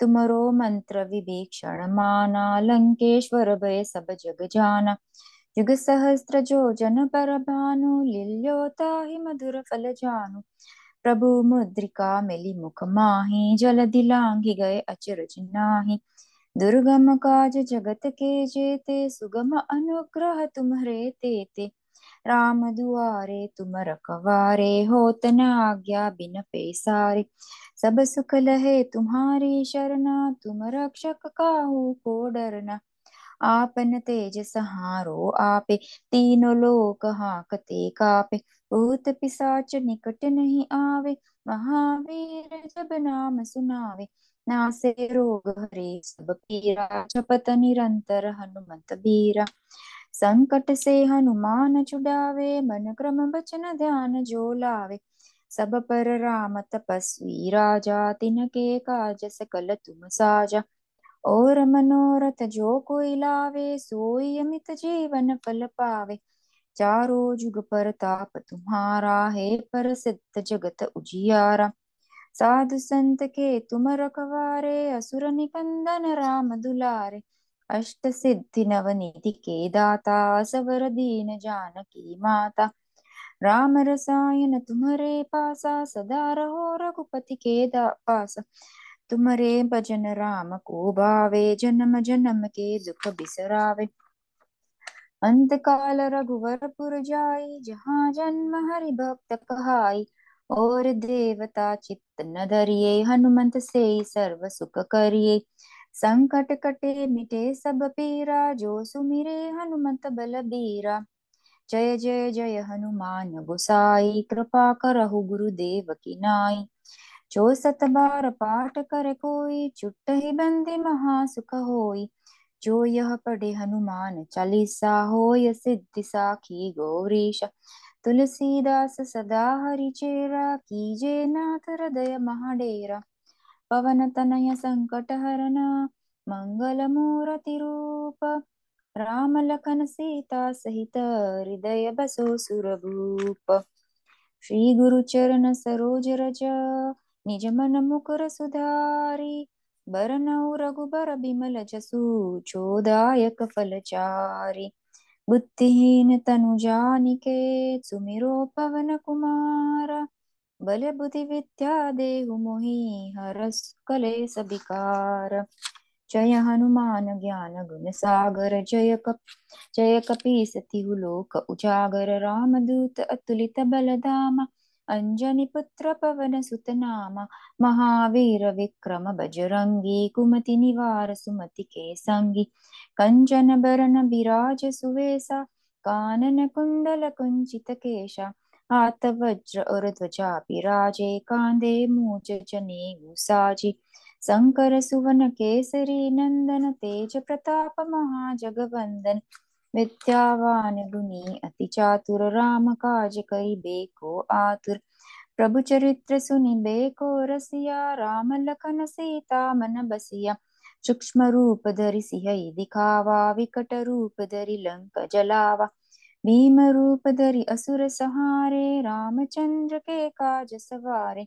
तुमरो मंत्र विभीक्षण माना लंकेश्वर भय सब जग जाना युग सहस्त्र जो जन पर भानु लिल्योता ही मधुर फल जानु प्रभु मुद्रिका मिली मुख माही जल दिलांघि गए अचरज नाही दुर्गम काज जगत के जेते सुगम अनुग्रह तुम्हरे तेते राम दुआरे तुम रखवारे होत न आज्ञा बिन पेसारे सब सुख लहे तुम्हारी शरणा तुम रक्षक काहू को डरना आपन तेज सहारो आपे तीनों लोक हाकते कापे भूत पिसाच निकट नहीं आवे महावीर जब नाम सुनावे नासे रोग हरे सब पीरा जपत निरंतर हनुमत बीरा संकट से हनुमान छुड़ावे मन क्रम बचन ध्यान जो लावे सब पर राम तपस्वी राजा तिनके काज सकल तुम साजा और मनोरथ जो कोई लावे सोई अमित जीवन फल पावे चारो जुग पर ताप तुम्हारा है पर सिद्ध जगत उजियारा साधु संत के तुम रखवारे असुर निकंदन राम दुलारे अष्ट सिद्धि अष्टसिद्धिनवनिधि के दाता सवरदीन जानकी माता राम रसायन तुम्हारे पासा सदा रहो रघुपति के पासा तुम्हारे भजन राम को भावे जन्म जन्म के दुख बिसरावे अंत काल रघुवर पुर जाई जहाँ जन्म हरि भक्त कहाई और देवता चित्त न धरिये हनुमंत से सर्व सुख करिए संकट कटे मिटे सब पीरा जो सुमिरे हनुमत बल बीरा जय जय जय हनुमान गोसाई कृपा करहु गुरु देव की नाई जो सत बार पाठ कर कोई चुट ही बंदी महासुख होई जो यह पढ़े हनुमान चालीसा होय सिद्धि साखी गौरीश तुलसीदास सदा हरिचेरा कीजे नाथ हृदय महाडेरा पवन पवनतनय सङ्कटहरण मङ्गलमूरतिरूप रामलखन सीता सहित हृदय बसो सुरभूप श्री गुरु चरण सरोज रज निज मन मुकुर सुधारी बरनौ रघुबर बिमल जसु चोदायक फलचारी बुद्धिहीन तनु जानिके सुमिरो पवन कुमार बलबुद्धि विद्या देहु मोहि हरस कले सबिकार जय हनुमान ज्ञान गुण सागर जय कप जय कपी सतिहु लोक उजागर राम दूत अतुलित बल धामा अंजनी पुत्र पवन सुत नामा महावीर विक्रम बजरंगी कुमति निवार सुमति के संगी कंचन बरन विराज सुवेसा कानन कुंडल कुंचित केशा आतवज्र और ध्वजा विराजे कांधे मूज जनेऊ साजी शंकर सुवन केसरी नंदन तेज प्रताप महाजगवंदन विद्यावान गुणी अति चातुर राम काज करी बेको आतुर प्रभु चरित्र सुनि बेको रसिया राम लखन सीता मन बसिया सूक्ष्म रूप धरि सिंह दिखावा विकट रूप धरि लंक जलावा भीम रूप धरि असुर सहारे रामचंद्र के काज सवारे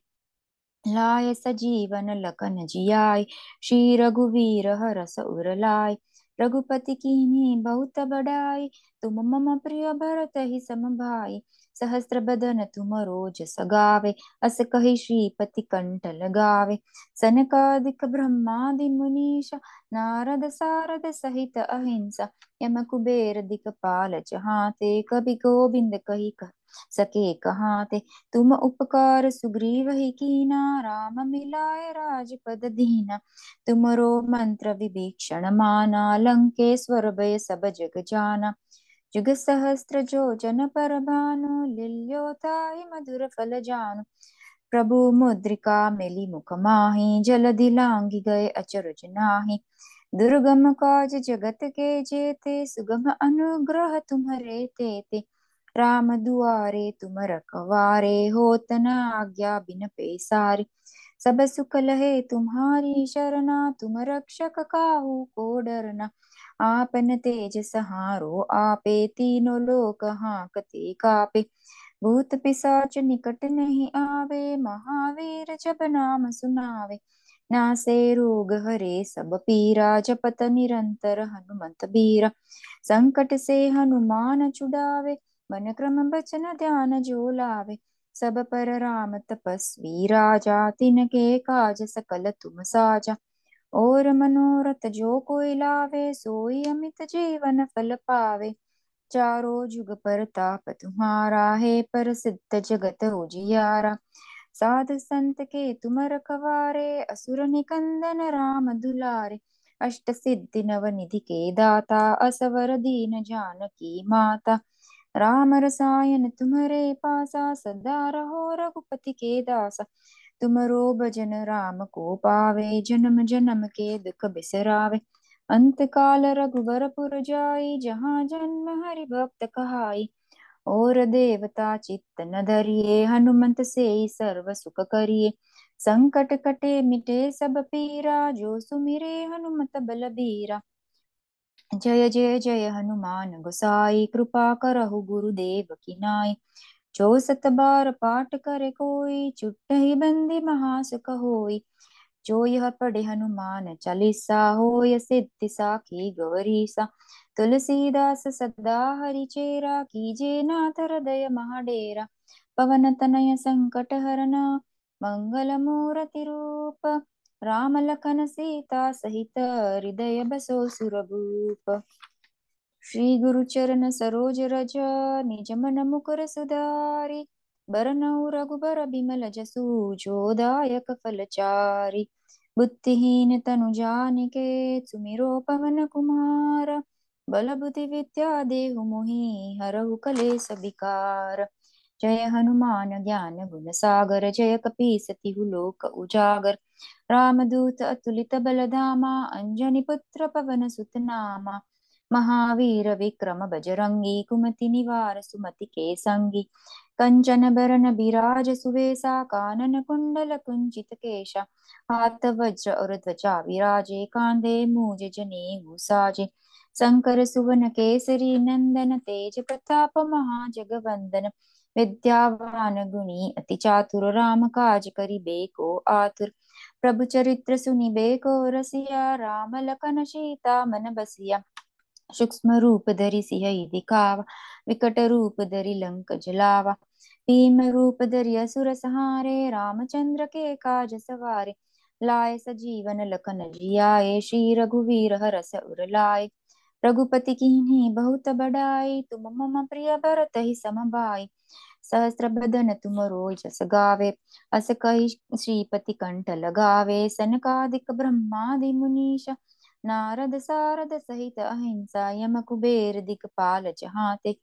लाय सजीवन लखन जियाय श्री रघुवीर हरस उर लाय रघुपति कीन्ही बहुत बड़ाई तुम मम प्रिय भरत ही सम भाई सहस्र बदन तुम रोज सगावे अस कही श्रीपति कंठ लगावे सनकादिक ब्रह्मादि मुनीष नारद सारद सहित अहिंसा यम कुबेर दिक पाल जहाँ ते कवि गोविंद कही कहते सके कहा ते तुम उपकार सुग्रीव ही कीना राम मिलाय राजपद दीना तुमरो मंत्र विभीक्षण माना लंकेश्वर भय सब जग जाना जुग सहस्त्र जो जन पर भानु लिल्योताय मधुर फल जानु प्रभु मुद्रिका मिली मुख माही जल दिलांगी गए अचरज नाही दुर्गम काज जगत के जेते सुगम अनुग्रह तुम्हारे तेते राम दुआरे तुम रखवारे होत न आज्ञा बिन पेसारी सब सुख लहे तुम्हारी शरणा तुम रक्षक काहू को डरना आपन तेज सहारो आपे तीनों लोक हाकते कापे भूत पिसाच निकट नहीं आवे महावीर जब नाम सुनावे नासे रोग हरे सब पीरा जपत निरंतर हनुमत बीरा संकट से हनुमान छुड़ावे मन क्रम बचन ध्यान जो लावे सब पर राम तपस्वी राजा तिन के काज सकल तुम साजा और मनोरथ जो कोई लावे सोई अमित जीवन फल पावे चारो जुग पर ताप तुम्हारा है पर सिद्ध जगत उजियारा साध संत के तुम रखवारे असुर निकंदन राम दुलारे अष्ट सिद्धि नव निधि के दाता असवर दीन जानकी माता राम रसायन तुम्हारे पासा सदा रहो रघुपति के दासा तुमरो भजन राम को पावे जन्म जन्म के दुख बिसरावे अंत काल रघुवर पुर जाई जहाँ जन्म हरि भक्त कहाई और देवता चित्त न धरिए हनुमंत से सर्व सुख करिए संकट कटे मिटे सब पीरा जो सुमिरे हनुमत बलबीरा जय जय जय हनुमान गोसाई कृपा करहु गुरुदेव की नाय जो सत बार पाठ करे कोई चुट ही बंदी महासुख होई जो यह पढ़े हनुमान चालीसा हो सिद्धि साखी गौरी सा तुलसीदास सदा हरि चेरा कीजे नाथ हृदय महाडेरा पवन तनय संकट हरना मंगल मूर्ति रूप రామలకన సీతా సహిత హృదయ బసో సురభూప శ్రీ గురు చరణ సరోజ రజ నిజమన ముకుర సుధారి బరనౌ రఘుబర బిమల జసు జోదాయక ఫలచారి బుద్ధిహీన తను జానికే సుమిరో పవన కుమార బలబుద్ధి విద్యా దేహు ముహి హరవు కలే సవికార जय हनुमान ज्ञान गुण सागर जय कपी सतिहु लोक उजागर रामदूत अतुलित बलधामा अंजनी पुत्र पवन सुत नामा महावीर विक्रम बजरंगी कुमति निवार सुमति के संगी कंचन बरन बिराज सुवेसा कानन कुंडल कुंचित केशा हाथ वज्र और ध्वजा विराजे कांदे मूज जने साजे शंकर सुवन केसरी नंदन तेज प्रताप महाजगवंदन वंदन विद्यावान गुणी अति चातुर राम काज करी बेको आतुर प्रभु चरित्र सुनि बेको रसिया राम लखन सीता मन बसिया सूक्ष्म रूप धरि सिंह दिखावा विकट रूप धरि लंक जलावा भीम रूप धरि असुर सहारे रामचंद्र के काज सवारे लाए सजीवन लखन जियाए श्री रघुवीर हरस उर लाए रघुपति कीन्ही बहुत बड़ाई तुम मम प्रिय भरत ही समबाई सहस्र बदन तुम रोज सगावे अस कही श्रीपति कंठ लगावे सनकादिक ब्रह्मादि मुनीष नारद सारद सहित अहिंसा यम कुबेर दिगपाल जहाँ ते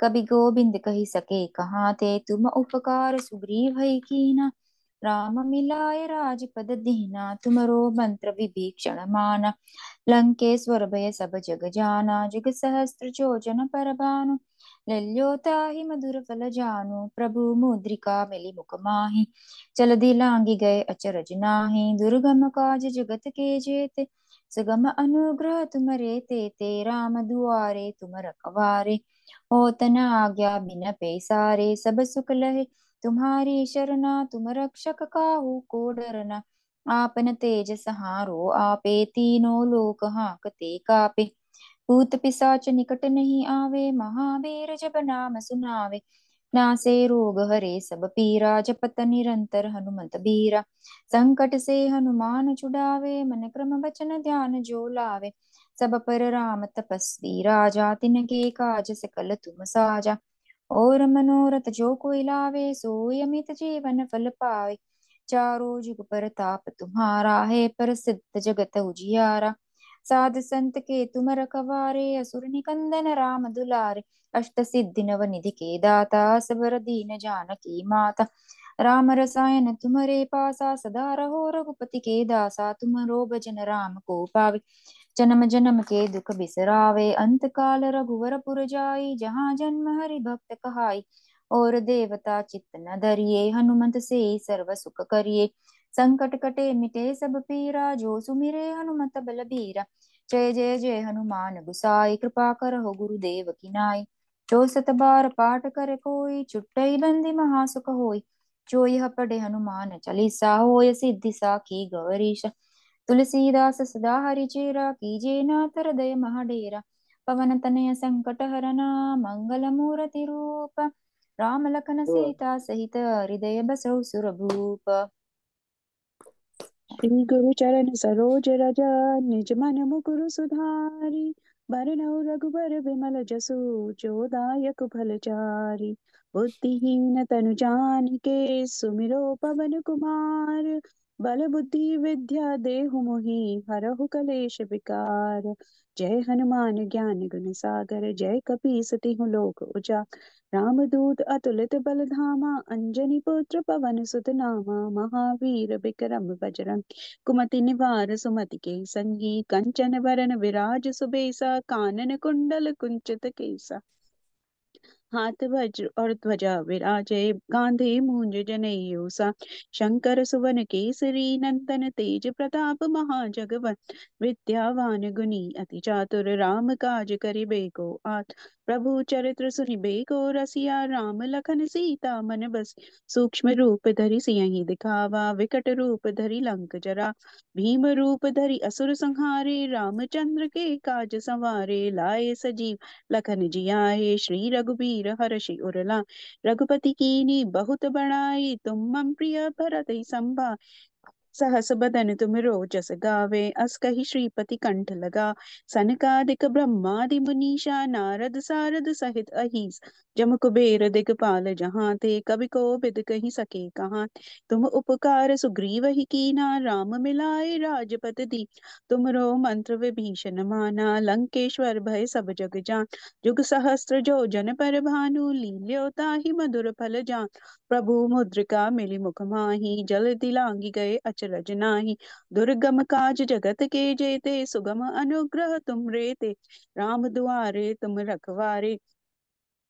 कभी गोविंद कही सके कहा ते तुम उपकार सुग्रीव है कीना राम मिलाय राजपद दीना तुमरो मंत्र विभीक्षण माना लंकेश्वर भय सब जग जाना जग सहस्त्र चोजन पर भानु लल्योता ही मधुर फल जानो प्रभु मुद्रिका मिली मुख माही चल दिलांगी गए अचरज नाही दुर्गम काज जगत के जेते सुगम अनुग्रह तुम रे ते ते राम दुआरे तुम रखवारे होत न आज्ञा बिन पे सारे सब सुख लहे तुम्हारी शरणा तुम रक्षक काहू को डरना आपन तेज सहारो आपे तीनो लोक हाकते कापे भूत पिसाच निकट नहीं आवे महावीर जब नाम सुनावे नासे रोग हरे सब पीरा जपत निरंतर हनुमत बीरा संकट से हनुमान छुड़ावे मन क्रम वचन ध्यान जो लावे सब पर राम तपस्वी राजा तिनके काज सकल तुम साजा और मनोरथ जो कोई लावे सोई अमित जीवन फल पावे चारों जुग पर ताप तुम्हारा है पर सिद्ध जगत उजियारा साध संत के तुम रखवारे असुर निकंदन राम दुलारे अष्ट सिद्धि नव निधि के दाता सबर दीन जानकी माता राम रसायन तुम्हारे पासा सदा रहो रघुपति के दासा तुम रो भजन राम को पावे जन्म जन्म के दुख बिसरावे अंत काल रघुवर पुर जाई जहाँ जन्म हरि भक्त कहाई और देवता चित्त न धरिए हनुमंत से सर्व सुख करिए संकट कटे मिटे सब पीरा जो सुमिरे हनुमत बलबीरा जय जय जय हनुमान गुसाई कृपा कर करहो गुरुदेव की नाई जो सत बार पाठ कर कोई चुट्टई बंदी महासुख होई जो यह पढ़े हनुमान चालीसा होय सिद्धि साखी गौरीशा तुलसीदास सदा हरिचेरा कीजे नाथ हृदय महाडेरा पवन तनय संकट हरना मंगल मूर्ति रूप राम लखन सीता सहित हृदय बसौ सुरभूप श्री गुरु चरण सरोज रज निज मन मुकुर सुधारी बरनौ रघुबर विमल जसु जोदायक भलचारी बुद्धिहीन तनु जान के सुमिरो पवन कुमार बलबुद्धि विद्या देहु मुहि हरहु कलेश विकार जय हनुमान ज्ञान गुण सागर जय कपी सतिहु लोक उजा राम दूत अतुलित बल धामा अंजनी पुत्र पवन सुत नामा महावीर बिक्रम बजरंग कुमति निवार सुमति के संगी कंचन वरन विराज सुबेसा कानन कुंडल कुंचित केसा हाथ वज्र और ध्वजा विराजे गांधे मुंज जनेऊ शंकर सुवन केसरी नंदन तेज प्रताप महाजगवन विद्यावान गुनी अति चातुर राम काज करि को आत प्रभु चरित्र सुनि को रसिया राम लखन सीता मन बस सूक्ष्म रूप धरि सियहि दिखावा विकट रूप धरि लंक जरा भीम रूप धरि असुर संहारे रामचंद्र के काज संवारे लाए सजीव लखन जियाए श्री रघुबीर वीर उरला रघुपति कीनी बहुत बड़ाई तुम मम प्रिय भरत संभा सहसबदनु तुम रोजस गावे अस्कहि श्रीपति कंठ लगा सनकादिक ब्रह्मादि मुनीषा नारद सारद सहित अहिस जम कुबेर दिगपाल जहां ते कवि को बिद कही सके कहा तुम उपकार सुग्रीव ही कीना राम मिलाए राजपत दी तुम रो मंत्र विभीषण माना लंकेश्वर भय सब जग जा जुग सहस्त्र जो जन पर भानु लील्योता ही मधुर फल जा प्रभु मुद्रिका मिली मुख माही जल दिलांगी गए अचर रजनाही दुर्गम काज जगत के जेते सुगम अनुग्रह तुम रेते राम द्वारे तुम रखवारे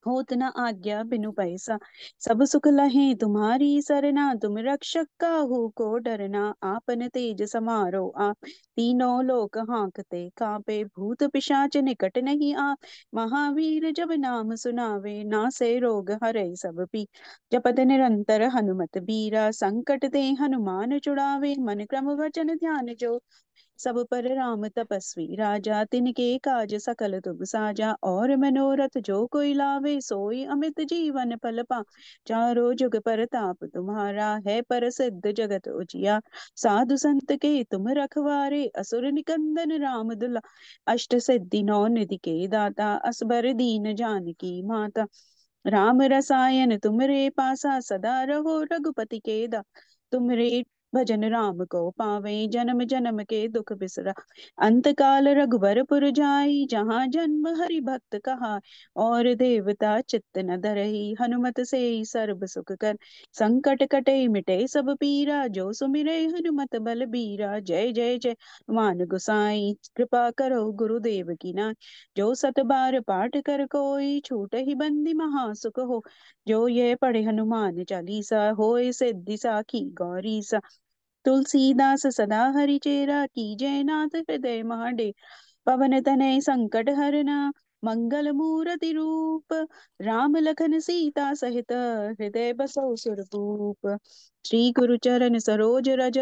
होत न आज्ञा बिनु पैसा सब सुख लहे तुम्हारी सरना तुम रक्षक काहू को डरना आपन तेज समारो आप तीनों लोक हाँकते कांपे भूत पिशाच निकट नहीं आ महावीर जब नाम सुनावे ना से रोग हरे सब पी जपत निरंतर हनुमत बीरा संकट दे हनुमान चुड़ावे मन क्रम वचन ध्यान जो सब पर राम तपस्वी राजा तिनके काज सकल तुम साजा और मनोरथ जो कोई लावे सोई अमित जीवन फल पा चारो जुग पर ताप तुम्हारा है पर सिद्ध जगत उजिया साधु संत के तुम रखवारे असुर निकंदन राम दुला अष्ट सिद्धि नौ निधि के दाता असबर दीन जानकी माता राम रसायन तुम रे पासा सदा रहो रघुपति के दा तुम रे भजन राम को पावे जन्म जन्म के दुख बिसरा अंत काल रघुबर पुर जाई जहाँ जन्म हरि भक्त कहा और देवता चित्त न धरही हनुमत से सर्व सुख कर संकट कटे मिटे सब पीरा जो सुमिरे हनुमत बल बीरा जय जय जय मान गुसाई कृपा करो गुरुदेव की ना जो सत बार पाठ कर कोई छूट ही बंदी महासुख हो जो ये पढ़े हनुमान चालीसा हो सिद्धि साखी गौरी सा तुलसीदास सदा हरिचेरा की जय नाथ हृदय महाडे पवन तनय संकट हरना मंगल मूर्ति रूप राम लखन सीता सहित हृदय बसौ सुरभूप श्री गुरु चरण सरोज रज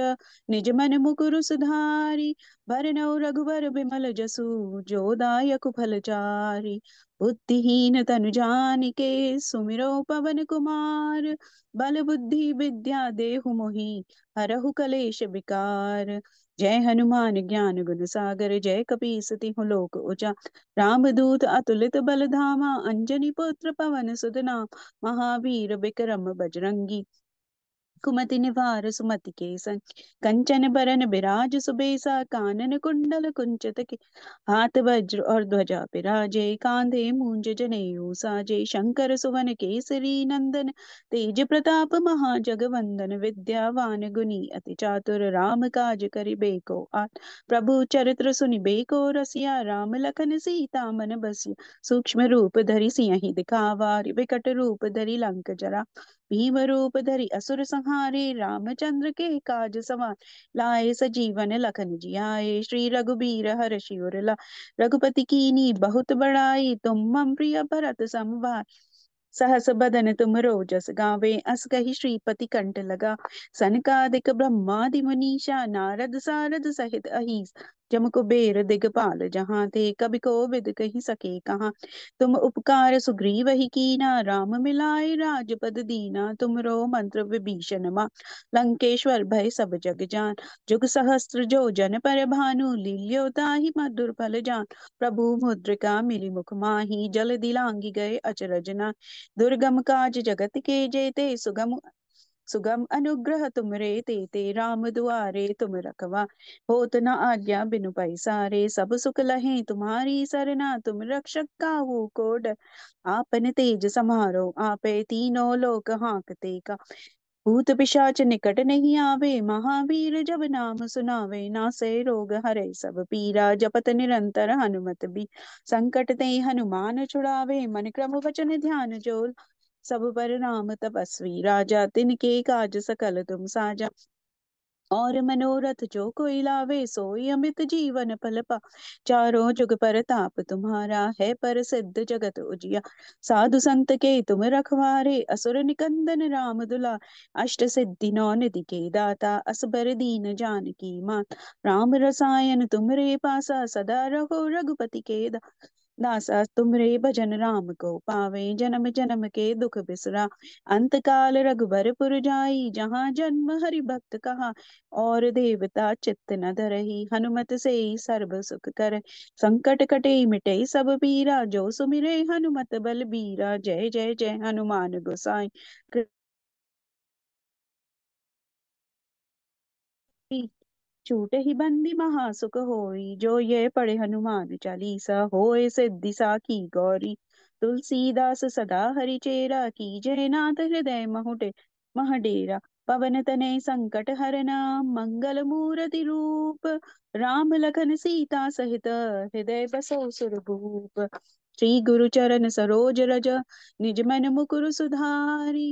निज मन मुकुर सुधारी भरनौ रघुबर बिमल जसु जो दायक फल चारी बुद्धिहीन तनु जान के सुमिरो पवन कुमार बल बुद्धि विद्या देहु मोहि हरहु कलेश विकार जय हनुमान ज्ञान गुण सागर जय कपी सति लोक उचा रामदूत अतुलित बल धामा अंजनी पुत्र पवन सुदना महावीर विक्रम बजरंगी కుమతి నివార సుమతి కేసం कंचन बरन बिराज सुबेसा कानन कुंडल कुंचत हाथ वज्र और ध्वजा पिराजे कांधे मूंज जनेऊ साजे शंकर सुवन केसरी नंदन तेज प्रताप महाजगवंदन विद्यावान गुनी अति चातुर राम काज करिबे को आत प्रभु चरित्र सुनिबे को रसिया राम लखन सीता मन बसिया सूक्ष्म रूप धरि सिंह दिखावा विकट रूप धरि लंक जरा भीम रूप धरि असुर संहारे रामचंद्र के काज सवार लाए सजीवन लखन जियाए श्री रघुबीर हर शिवर ला रघुपति कीनी बहुत बड़ाई तुम मम प्रिय भरत संभार सहस बदन तुम रोजस गावे अस कही श्रीपति कंठ लगा सनकादिक ब्रह्मादि मुनीषा नारद सारद सहित अहिस जम कुबेर दिगपाल जहां थे कभी को विद कही सके कहा तुम उपकार सुग्रीव ही कीना राम मिलाए राजपद दीना तुम रो मंत्र विभीषण मा लंकेश्वर भय सब जग जान जुग सहस्त्र जो जन पर भानु लील्योता ही मधुर फल जान प्रभु मुद्रिका मिली मुख माही जल दिलांगी गए अचरजना दुर्गम काज जगत के जेते सुगम सुगम अनुग्रह तुम रे ते ते राम दुआरे तुम रखवा होत न आज्ञा बिनु पैसारे सब सुख लहे तुम्हारी सरना तुम रक्षक काहू को डर आपन तेज समारो आपे तीनों लोक हाँकते का भूत पिशाच निकट नहीं आवे महावीर जब नाम सुनावे ना से रोग हरे सब पीरा जपत निरंतर हनुमत भी संकट ते हनुमान छुड़ावे मन क्रम वचन ध्यान जोल सब पर राम तपस्वी राजा तिनके काज सकल तुम साजा और मनोरथ जो कोई लावे सोई अमित जीवन फल पा चारों जुग पर ताप तुम्हारा है पर सिद्ध जगत उजिया साधु संत के तुम रखवारे असुर निकंदन राम दुला अष्ट सिद्धि नौ निधि के दाता असबर दीन जान की मात राम रसायन तुम रे पासा सदा रहो रघुपति के दा दासा तुमरे भजन राम को पावे जन्म जन्म के दुख बिसरा अंत काल पुर जाई जहाँ जन्म हरि भक्त कहा और देवता चित्त न धरही हनुमत से सर्व सुख कर संकट कटे मिटे सब पीरा जो सुमिरे हनुमत बल बीरा जय जय जय हनुमान गोसाई छूटे ही बंदी महासुख होई जो ये पढ़े हनुमान चालीसा होए सिद्धि साखी गौरी तुलसीदास सदा हरि चेरा की जय नाथ हृदय महुटे महडेरा पवन तने संकट हरना मंगल मूर्ति रूप राम लखन सीता सहित हृदय बसो सुरभूप श्री गुरु चरण सरोज रज निज मन मुकुर सुधारी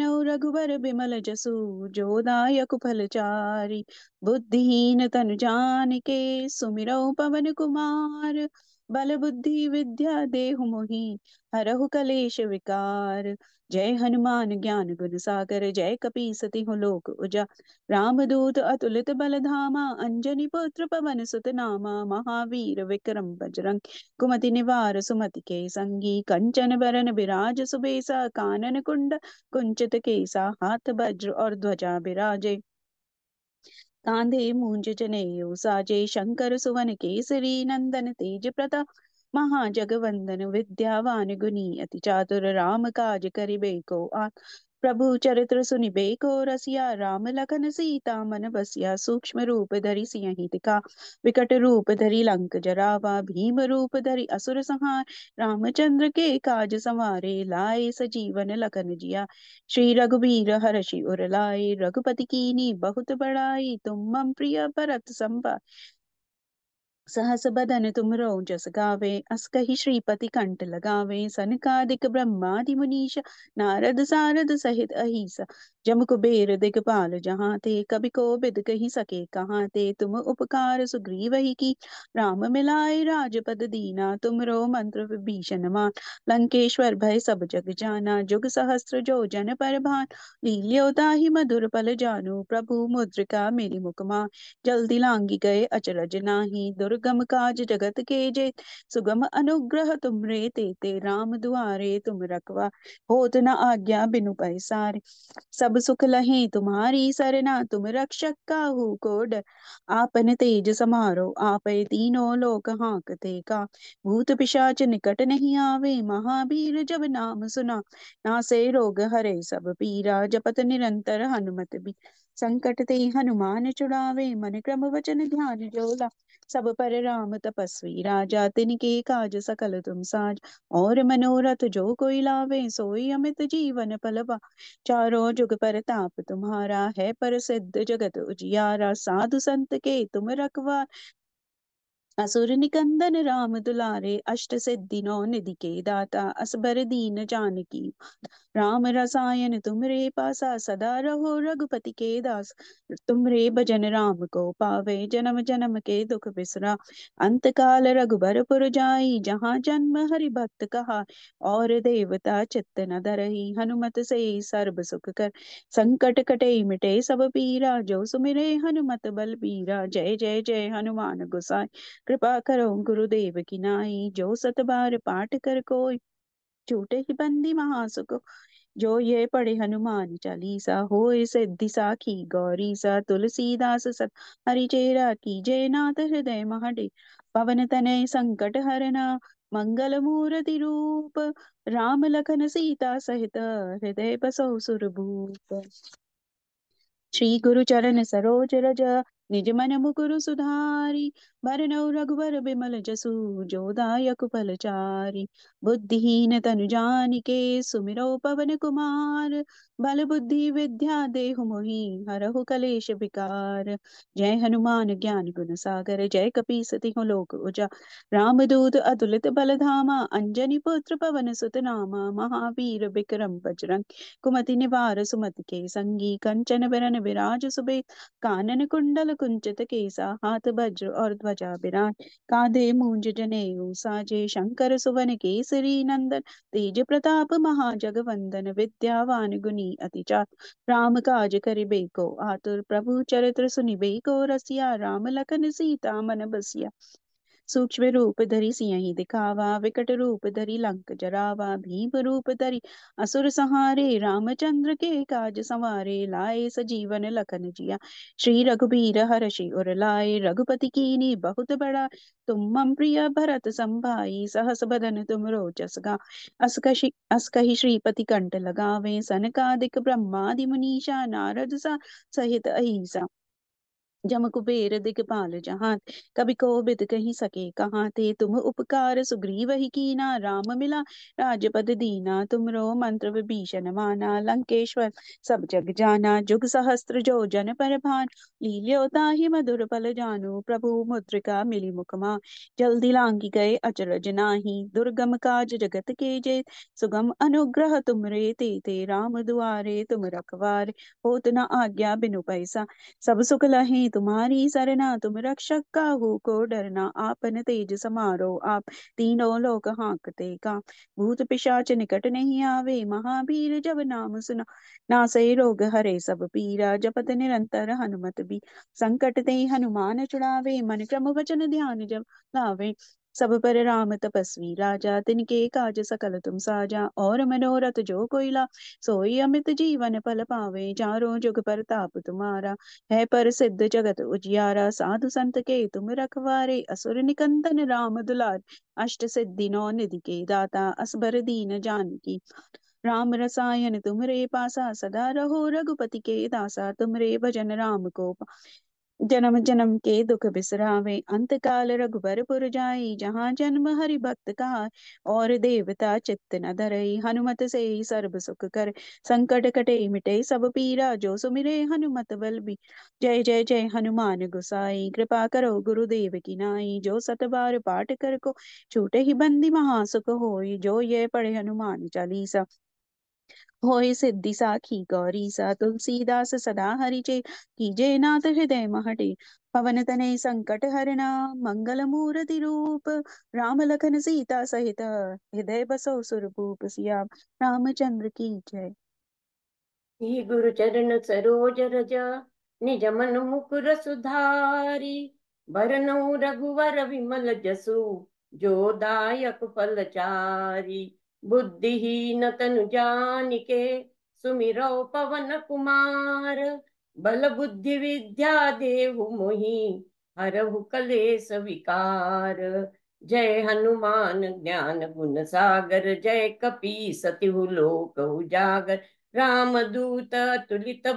नौ रघुबर बिमल जसु जो दायक चारी बुद्धिहीन तनु जान के सुमिरौ पवन कुमार बल बुद्धि विद्या देहु मोहि हरहु कलेश विकार जय हनुमान ज्ञान गुण सागर जय कपी सति लोक उजा रामदूत अतुलित बलधामा अंजनी पुत्र पवन सुत नामा महावीर विक्रम बजरंग कुमति निवार सुमति के संगी कंचन बरन विराज सुबेसा कानन कुंड कुंचित केसा हाथ बज्र और ध्वजा विराजे कांधे मूंज जनेऊ साजे शंकर सुवन केसरी नंदन तेज प्रताप महाजगवंदन विद्यावान गुनी अति चातुर राम काज करिबे को आ ప్రభు చరిత్ర सुनिबे को रसिया राम लखन सीता मन बसिया सूक्ष्म रूप धरि सिंहितिका विकट रूप धरि लंक जरावा भीम रूप धरि असुर संहार रामचंद्र के काज संवारे लाए सजीवन लखन जिया श्री रघुवीर हर्षि उर लाए रघुपति कीनी बहुत बड़ाई तुम मम प्रिय भरत संभा सहस बदन तुम रो जस गावे अस कही श्रीपति कंठ लगावे सनकादिक ब्रह्मादि मुनीष नारद सारद सहित अहिसा जम कुबेर दिगपाल जहां थे कभी को बिद कही सके कहां थे तुम उपकार सुग्रीव ही की राम मिलाए राजपद दीना तुम रो मंत्र विभीषण मान लंकेश्वर भय सब जग जाना जुग सहस्त्र जो जन पर भान लील्योता ही मधुर पल जानु प्रभु मुद्रिका मेरी मुकमा जल्दी लांगी गए अचरज नाही दुर्गम काज जगत के जे सुगम अनुग्रह तुम रे ते, ते राम दुआरे तुम रखवा होत न आज्ञा बिनु पैसारे सब सुख लहे तुम्हारी सरना तुम रक्षक काहू को डर आपन तेज समारो आप तीनों लोक हाकते का भूत पिशाच निकट नहीं आवे महावीर जब नाम सुना ना से रोग हरे सब पीरा जपत निरंतर हनुमत भी संकट ते हनुमान छुड़ावे मन क्रम वचन ध्यान जोला सब पर राम तपस्वी राजा तिनके काज सकल तुम साज और मनोरथ जो कोई लावे सोई अमित जीवन पलवा चारों जुग परताप तुम्हारा है पर सिद्ध जगत उजियारा साधु संत के तुम रखवा असुर निकंदन राम दुलारे अष्ट सिद्धि नौ निधि के दाता असबर दीन जानकी राम रसायन रे पासा सदा रहो रघुपति के दास रे भजन राम को पावे जन्म जन्म के दुख बिसरा अंत काल रघुबर पुर जाई जहाँ जन्म हरि भक्त कहा और देवता चित्त न धरही हनुमत से सर्व सुख कर संकट कटे मिटे सब पीरा जो सुमिरे हनुमत बल पीरा जय जय जय हनुमान गुसाई कृपा करो गुरुदेव की नाई जो सतबार पाठ कर कोई छूटे ही बंदी महासुख जो ये पढ़े हनुमान चालीसा हो सिद्धि साखी गौरी सा तुलसीदास सत हरिचेरा की जय नाथ हृदय महडे पवन तने संकट हरना मंगल मूर्ति रूप राम लखन सीता सहित हृदय बसो सुरभूप श्री गुरु चरण सरोज रज निज मन मुकुर सुधारी बरनऊ रघुवर बिमल जसु जोदायक फलचारी बुद्धिहीन तनु जान सुमिरो पवन कुमार बल बुद्धि विद्या देहु मोहि हरहु कलेश विकार जय हनुमान ज्ञान गुण सागर जय कपी सतिहु लोक उजा राम दूत अतुलित बल धामा अंजनी पुत्र पवन सुत नामा महावीर बिक्रम बजरंग कुमति निवार सुमति के संगी कंचन बरन विराज सुबे कानन कुंडल कुञ्चित केसा हाथ बज्र और ध्वजा विराट कांधे मूंज जनेऊ साजे शंकर सुवन केसरी नंदन तेज प्रताप महाजगवंदन विद्यावान गुनी अतिचात राम काज करिबे को आतुर प्रभु चरित्र सुनिबे को रसिया राम लखन सीता मन बसिया सूक्ष्म रूप धरि सिंह दिखावा विकट रूप धरि लंक जरावा भीम रूप धरि असुर सहारे रामचंद्र के काज संवारे लाए सजीवन लखन जिया श्री रघुबीर हर्षि उर लाए रघुपति कीनी बहुत बड़ा तुम मम प्रिय भरत संभाई सहस बदन तुम रोजस गा अस्कहि अस्कहि श्रीपति कंठ लगावे सनकादिक ब्रह्मादि मुनीषा नारद सा सहित अहिसा जम कुबेर दिख पाल जहां कभी को बिद कहीं सके कहाँ थे तुम उपकार सुग्रीव ही कीना राम मिला राजपद दीना तुम रो मंत्र विभीषण माना लंकेश्वर सब जग जाना जुग सहस्त्र जो जन पर भान लील्योता ही मधुर पल जानो प्रभु मुद्रिका मिली मुकमा जल्दी लांगी गए अचरज नाही दुर्गम काज जगत के जे सुगम अनुग्रह तुम रे ते ते राम दुआरे तुम रखवारे होत न आज्ञा बिनु पैसा सब सुख लहे तुम्हारी सरना तुम रक्षक काहू को डरना आपन तेज समारो आप तीनों लोक हाँकते का भूत पिशाच निकट नहीं आवे महावीर जब नाम सुना नासे रोग हरे सब पीरा जपत निरंतर हनुमत भी संकट ते हनुमान चुड़ावे मन क्रम वचन ध्यान जब लावे सब पर राम तपस्वी राजा तिनके काज सकल तुम साजा और मनोरथ जो कोयला सोई अमित जीवन पल पावे चारों जुग पर ताप तुम्हारा है पर सिद्ध जगत उजियारा साधु संत के तुम रखवारे असुर निकंदन राम दुलार अष्ट सिद्धि नौ निधि के दाता असबर दीन जानकी राम रसायन तुम रे पासा सदा रहो रघुपति के दासा तुम रे भजन राम को जन्म जन्म के दुख बिसरावे अंत काल रघुबर पुर जाई जहाँ जन्म हरि भक्त का और देवता चित्त न धरई हनुमत से ही सर्व सुख कर संकट कटे मिटे सब पीरा जो सुमिरे हनुमत बल भी जय जय जय हनुमान गोसाई कृपा करो गुरुदेव की नाई जो सतबार पाठ कर को छूटे ही बंदी महासुख हो जो ये पढ़े हनुमान चालीसा होय सिद्धि साखी गौरी सा तुलसीदास सदा हरिचे कीजे नाथ हृदय महटे पवन तनय संकट हरना मंगल मूर्ति रूप राम लखन सीता सहित हृदय बसो सुरभूप सियाम रामचंद्र की जय श्री गुरु चरण सरोज रज निज मन मुकुर सुधारी बरनऊ रघुवर विमल जसु जो दायक फलचारी बुद्धिहीनतनुजानिके सुमिरौ बुद्धि विद्या देहु मोहि हरहु कलेश विकार जय हनुमान ज्ञान गुण सागर जय कपी सति लोक उजागर राम दूत अतुलित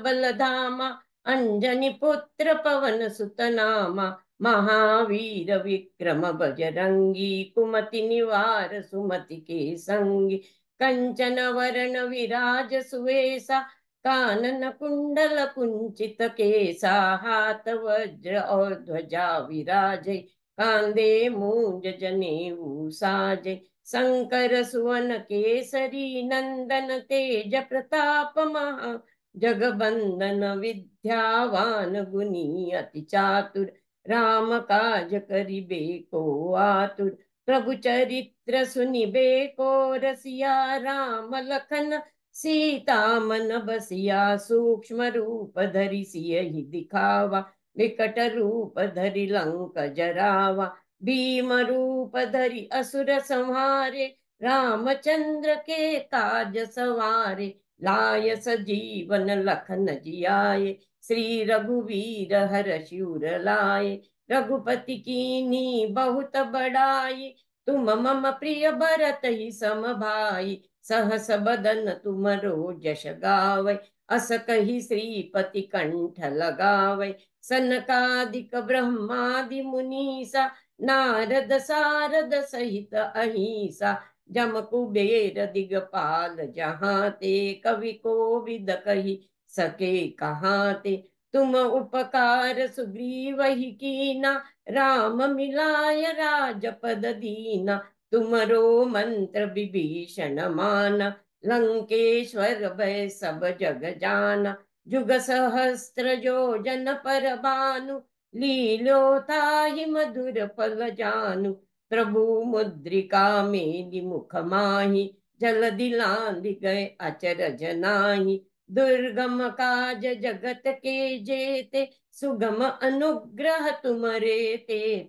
धामा अंजनी पुत्र पवन सुतनामा महावीर विक्रम बजरंगी कुमति निवार सुमति के संगी कंचन वरण विराज सुवेशा कानन कुंडल कुंचित केसा हाथ वज्र और ध्वजा विराजय कांदे मूंज जनेऊ साजय शंकर सुवन केसरी नंदन तेज प्रताप महा जगबंदन विद्यावान गुनी अति चातुर राम काज करिबे को आतुर प्रभु चरित्र सुनिबे को रसिया राम लखन सीता मन बसिया सूक्ष्म रूप धरि सियहि दिखावा विकट रूप धरि लंक जरावा भीम रूप धरि असुर संहारे रामचंद्र के काज सवारे लाय सजीवन लखन जियाए श्री रघुवीर हर शूर लाए रघुपति की नी बहुत बड़ाई तुम मम प्रिय भरत ही सम भाई सहस बदन तुम रो जश गावे अस कही श्रीपति कंठ लगावे सनकादिक ब्रह्मादि मुनीसा नारद सारद सहित अहिंसा जम कुबेर दिगपाल जहाँ ते कवि कोविद कही सके कहाते ते तुम उपकार सुग्रीव ही कीना राम मिलाय राजपद दीना तुमरो मंत्र विभीषण माना लंकेश्वर भय सब जग जाना जुग सहस्त्र जो जन पर भानु लीलोताहि मधुर पल जानु प्रभु मुद्रिका मेली मुख माही जल दिला गए अचरज नाही दुर्गम काज जगत के जेते सुगम अनुग्रह तुमरे ते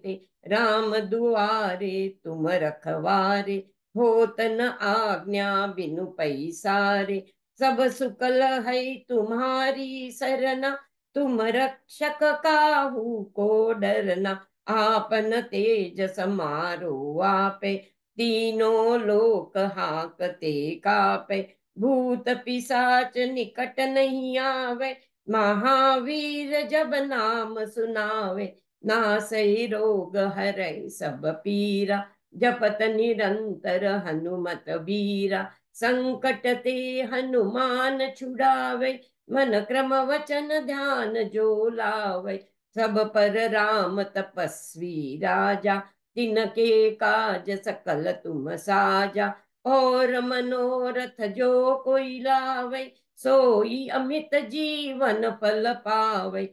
राम दुआरे तुम रखवारे होत न आज्ञा बिनु पैसारे सब सुकल है तुम्हारी सरना तुम रक्षक काहू को डरना आपन तेज समारो आपे तीनों लोक हाकते कापे भूत पिशाच निकट नहीं आवे महावीर जब नाम सुनावे ना सही रोग हर सब पीरा जपत निरंतर हनुमत वीरा संकट ते हनुमान छुड़ावे मन क्रम वचन ध्यान जो लावे सब पर राम तपस्वी राजा तिनके काज सकल तुम साजा और मनोरथ जो कोई लावे सोई अमित जीवन फल पावे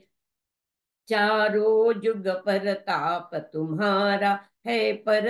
चारो जुग पर ताप तुम्हारा है पर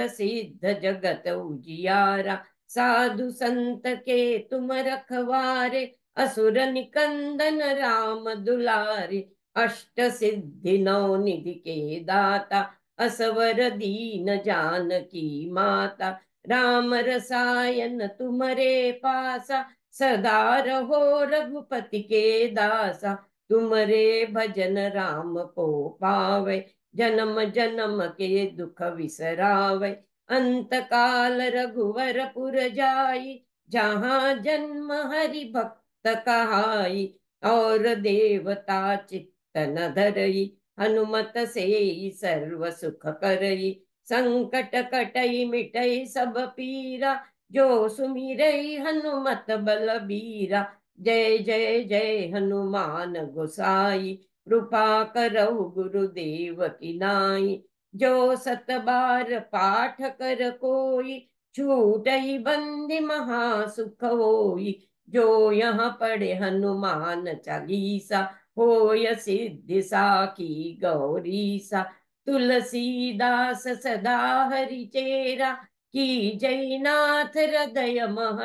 जगत उजियारा साधु संत के तुम रखवारे असुर निकंदन राम दुलारे अष्ट सिद्धि नौ निधि के दाता असवर दीन जानकी माता राम रसायन तुमरे पासा सदा रहो रघुपति के दासा तुमरे भजन राम को पावे जन्म जन्म के दुख विसरावे अंत काल रघुवर पुर जाई जहाँ जन्म हरि भक्त कहाई और देवता चित्तन धरई हनुमत से सर्व सुख करई संकट कटई मिटई सब पीरा जो सुमिरई हनुमत बल बीरा जय जय जय हनुमान गोसाई कृपा करऊ गुरुदेव की नाई जो सत बार पाठ कर कोई छूट बंदी बंदी महासुख होई जो यहाँ पढ़े हनुमान चालीसा होय सिद्धि साखी गौरीसा गौरी सा तुलसीदास सदा हरिचेरा की जयनाथ हृदय मह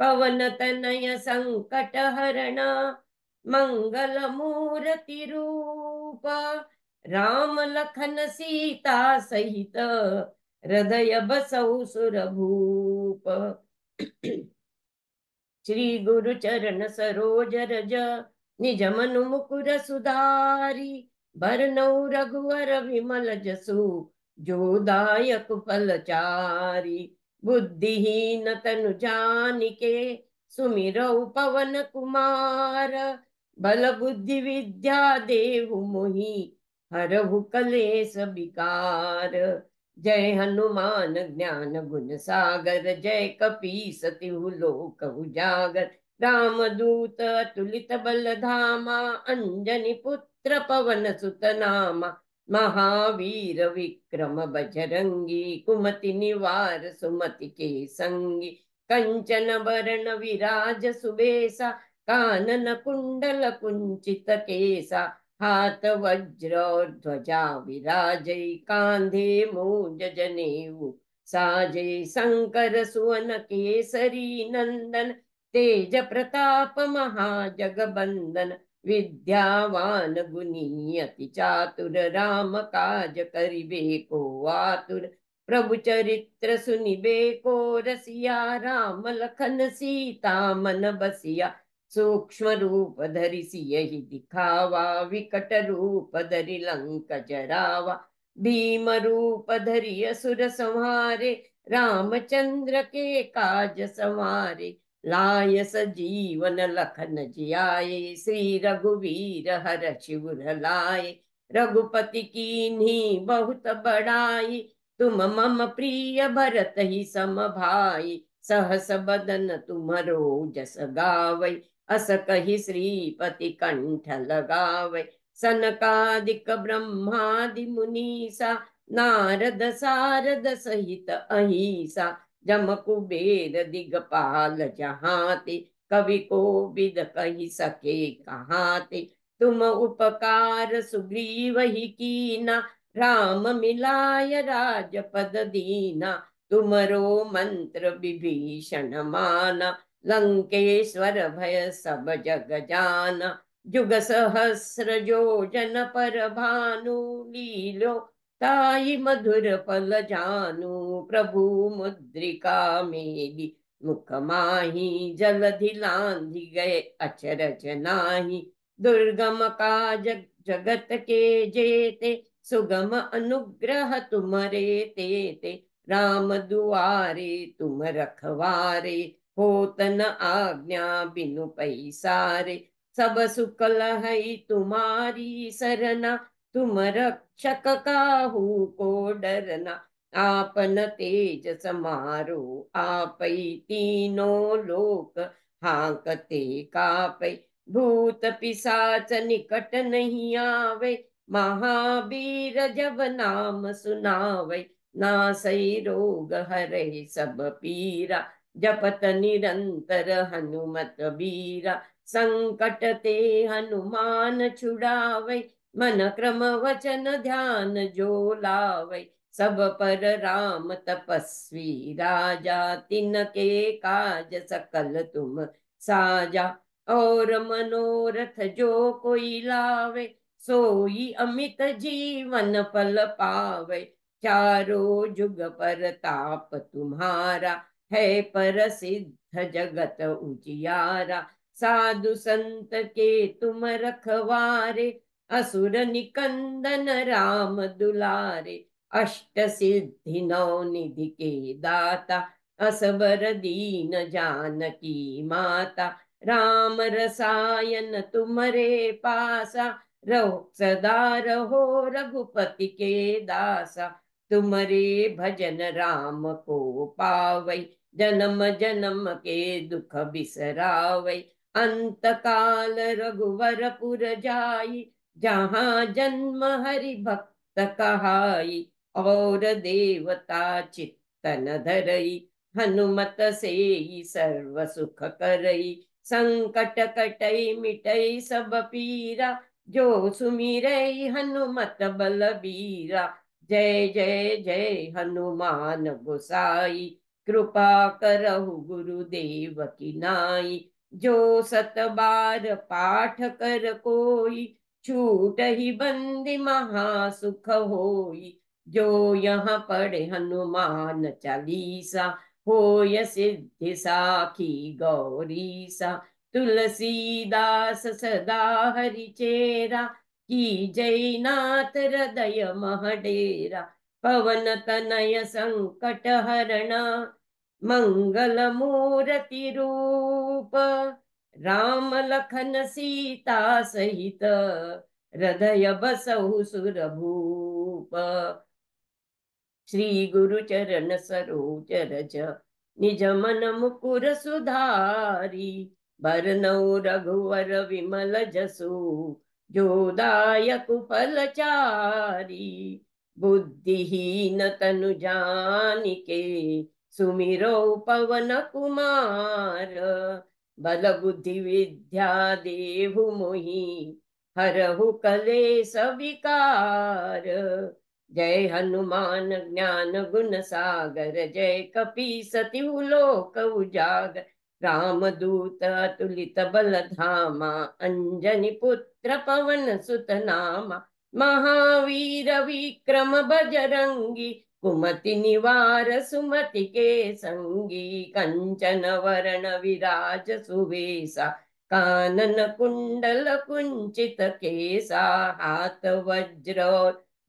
पवन तनय संकट हरण मंगल मूर्ति रूप राम लखन सीता सहित हृदय बसौ सुरभूप श्री गुरु चरण सरोज रज निज मनु मुकुर सुधारी बरनऊ रघुवर विमल जसु जो दायक फल चारी बुद्धिहीन तनु जानिके सुमिरौ पवन कुमार बल बुद्धि विद्या देहु मोहि हरहु कलेश विकार जय हनुमान ज्ञान गुण सागर जय कपी सतिहु लोक उजागर राम दूत अतुलित बल धामा अंजनी पुत्र त्रपवनसुतनामा महावीर विक्रम बजरंगी कुमति निवार सुमति के संगी कंचन वरण विराज सुबेसा कानन कुंडल कुंचित केसा हाथ वज्र और ध्वजा विराजय कांधे मूज जनेऊ साजय शंकर सुवन केसरी नंदन तेज प्रताप महाजगबंदन विद्यावान गुनी चातुर राम काज करिबे को आतुर प्रभु चरित्र सुनिबे को रसिया राम लखन सीता मन बसिया सूक्ष्म रूप धरि सियहि दिखावा विकट रूप धरि लंक जरावा भीम रूप धरि असुर संहारे रामचंद्र के काज संवारे लाय सजीवन लखन जियाए श्री रघुवीर हर शिवर लाए रघुपति की बहुत बड़ाई तुम मम प्रिय भरत ही सम भाई सहस बदन तुम्हरो जस गावे अस कही श्रीपति कंठ लगावे सनकादिक ब्रह्मादि मुनीसा नारद सारद सहित अहिसा जम कुबेर दिगपाल जहाते कवि को विद कही सके कहाते तुम उपकार सुग्रीव ही कीना राम मिलाय पद दीना तुमरो मंत्र विभीषण माना लंकेश्वर भय सब जग जाना जुग सहस्र जो जन पर भानु लीलो ताई मधुर पल जानू प्रभु मुद्रिका मेरी मुख माही जलधि लांधि गए अचरज नाही दुर्गम काज जगत के जेते सुगम अनुग्रह तुम रे ते ते राम दुआरे तुम रखवारे होतन आज्ञा बिनु पैसारे सब सुकल है तुम्हारी सरना तुम रक्षक काहू को डरना आपन तेज समारो आप तीनों लोक हाकते कापै भूत पिशाच निकट नहीं आवे महावीर जब नाम सुनावे नासै रोग हरे सब पीरा जपत निरंतर हनुमत बीरा संकट ते हनुमान छुड़ावे मन क्रम वचन ध्यान जो लावे सब पर राम तपस्वी राजा तिन के काज सकल तुम साजा और मनोरथ जो कोई लावे सोई अमित जीवन फल पावे चारो जुग पर ताप तुम्हारा है पर सिद्ध जगत उजियारा साधु संत के तुम रखवारे असुर निकंदन राम दुलारे अष्ट सिद्धि नौ निधि के दाता असबर दीन जानकी माता राम रसायन तुम्हारे पासा रहो सदा रहो रघुपति के दासा तुम्हारे भजन राम को पावई जन्म जन्म के दुख बिसरावई अंत काल रघुवर पुर जाई जहाँ जन्म हरि भक्त कहाई और देवता चित्तन धरई हनुमत से सर्व सुख करई संकट कटई मिटई सब पीरा जो सुमिरई हनुमत बलबीरा जय जय जय हनुमान गोसाई कृपा करहु गुरुदेव की नाई जो सत बार पाठ कर कोई छूट ही बंदी महासुख होई जो यहाँ पढ़े हनुमान चालीसा होय सिद्धि साखी गौरी सा तुलसीदास सदा हरि चेरा की जय नाथ हृदय महडेरा पवन तनय संकट हरण मंगल मूर्ति रूप राम लखन सीता सहित हृदय बसहु सुरभूप श्री गुरु चरण सरोज रज निज मन मुकुर सुधारी बरनऊ रघुवर विमल जसु जोदायक फलचारी बुद्धिहीन तनु जानिके सुमिरो पवन कुमार बलबुद्धि विद्या देहु मोहि हरहु कले सविकार जय हनुमान ज्ञान गुण सागर जय कपि सत्यु लोक उजागर राम दूत अतुलित बल धामा अंजनी पुत्र पवन सुत नामा महावीर विक्रम बजरंगी कुमति निवार सुमति के संगी कंचन वरण विराज सुवेशा कानन कुंडल कुंचित केसा हाथ वज्र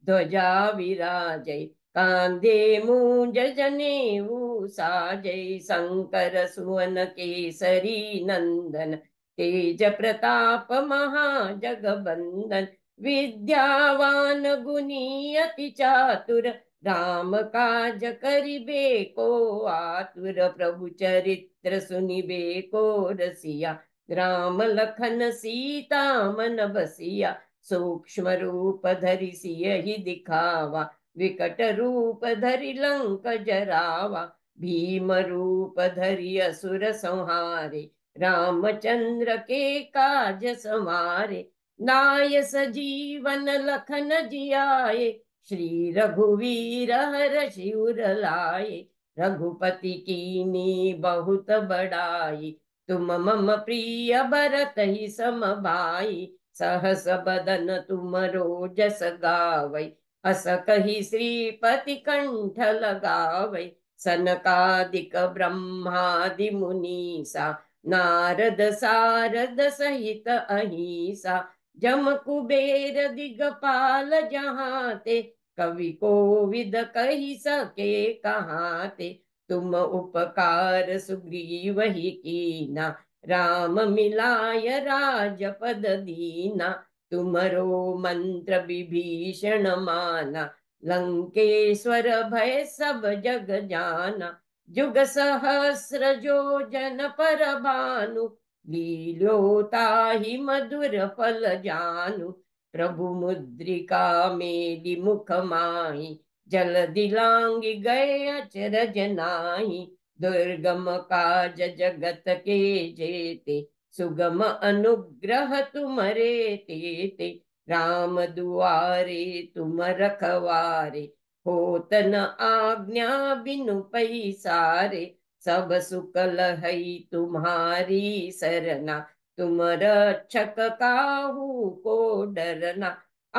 ध्वजा विराजय कांधे मूज जनेऊ साजय शंकर सुवन केसरी नंदन तेज प्रताप महाजगबंदन विद्यावान गुनी अति चातुर राम काज करिबे को आतुर प्रभु चरित्र सुनिबे को रसिया राम लखन सीता मन बसिया सूक्ष्म रूप धरि सियहि दिखावा विकट रूप धरि लंक जरावा भीम रूप धरि असुर संहारे रामचंद्र के काज संवारे नाय सजीवन लखन जियाए श्री हर शिवर लाए रघुपति की बहुत बड़ाई तुम मम प्रिय भरत ही सम भाई सहस बदन तुम रोजस गावई अस कही श्रीपति कंठ लगावई सनकादिक ब्रह्मादि मुनीसा नारद सारद सहित अहिसा जम कुबेर दिगपाल जहां ते कवि कोविद कही सके कहाँ ते तुम उपकार सुग्रीव ही कीना राम मिलाय राजपद दीना तुमरो मंत्र विभीषण माना लंकेश्वर भय सब जग जाना जुग सहस्र जो जन पर भानु लीलोता हि मधुर फल जानु प्रभु मुद्रिका मेली मुख माही जल दिलांग गए अचरज नाही दुर्गम काज जगत के जेते सुगम अनुग्रह तुमरे तेते राम दुआरे तुम रखवारे होतन आज्ञा बिनु पैसारे सब सुकल है तुम्हारी सरना तुम रक्षक काहू को डरना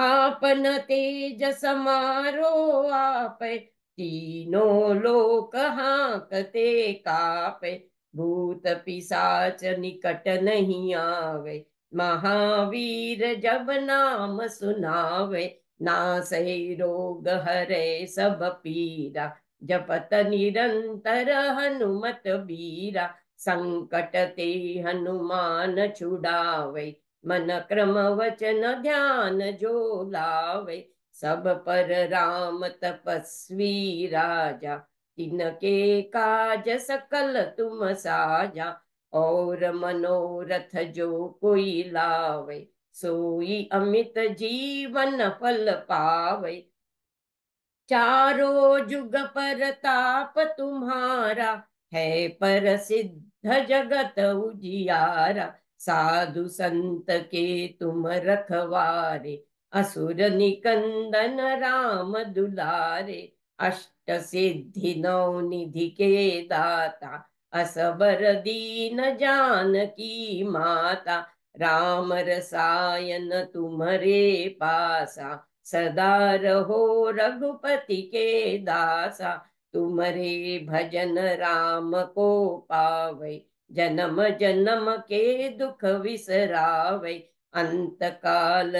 आपन तेज समारो आप तीनों लोक हाकते कापे भूत पिसाच निकट नहीं आवे महावीर जब नाम सुनावे ना सही रोग हरे सब पीरा जपत निरंतर हनुमत बीरा संकट ते हनुमान छुड़ावे मन क्रम वचन ध्यान जो लावे सब पर राम तपस्वी राजा तिनके काज सकल तुम साजा और मनोरथ जो कोई लावे सोई अमित जीवन फल पावे चारो जुग परताप तुम्हारा है प्रसिद्ध जगत उजियारा साधु संत के तुम रखवारे असुर निकंदन राम दुलारे अष्ट सिद्धि नौ निधि के दाता असबर दीन जान की माता राम रसायन तुम्हारे पासा सदा रहो रघुपति के दासा रे भजन राम को पावे जन्म जन्म के दुख विसरावे अंत काल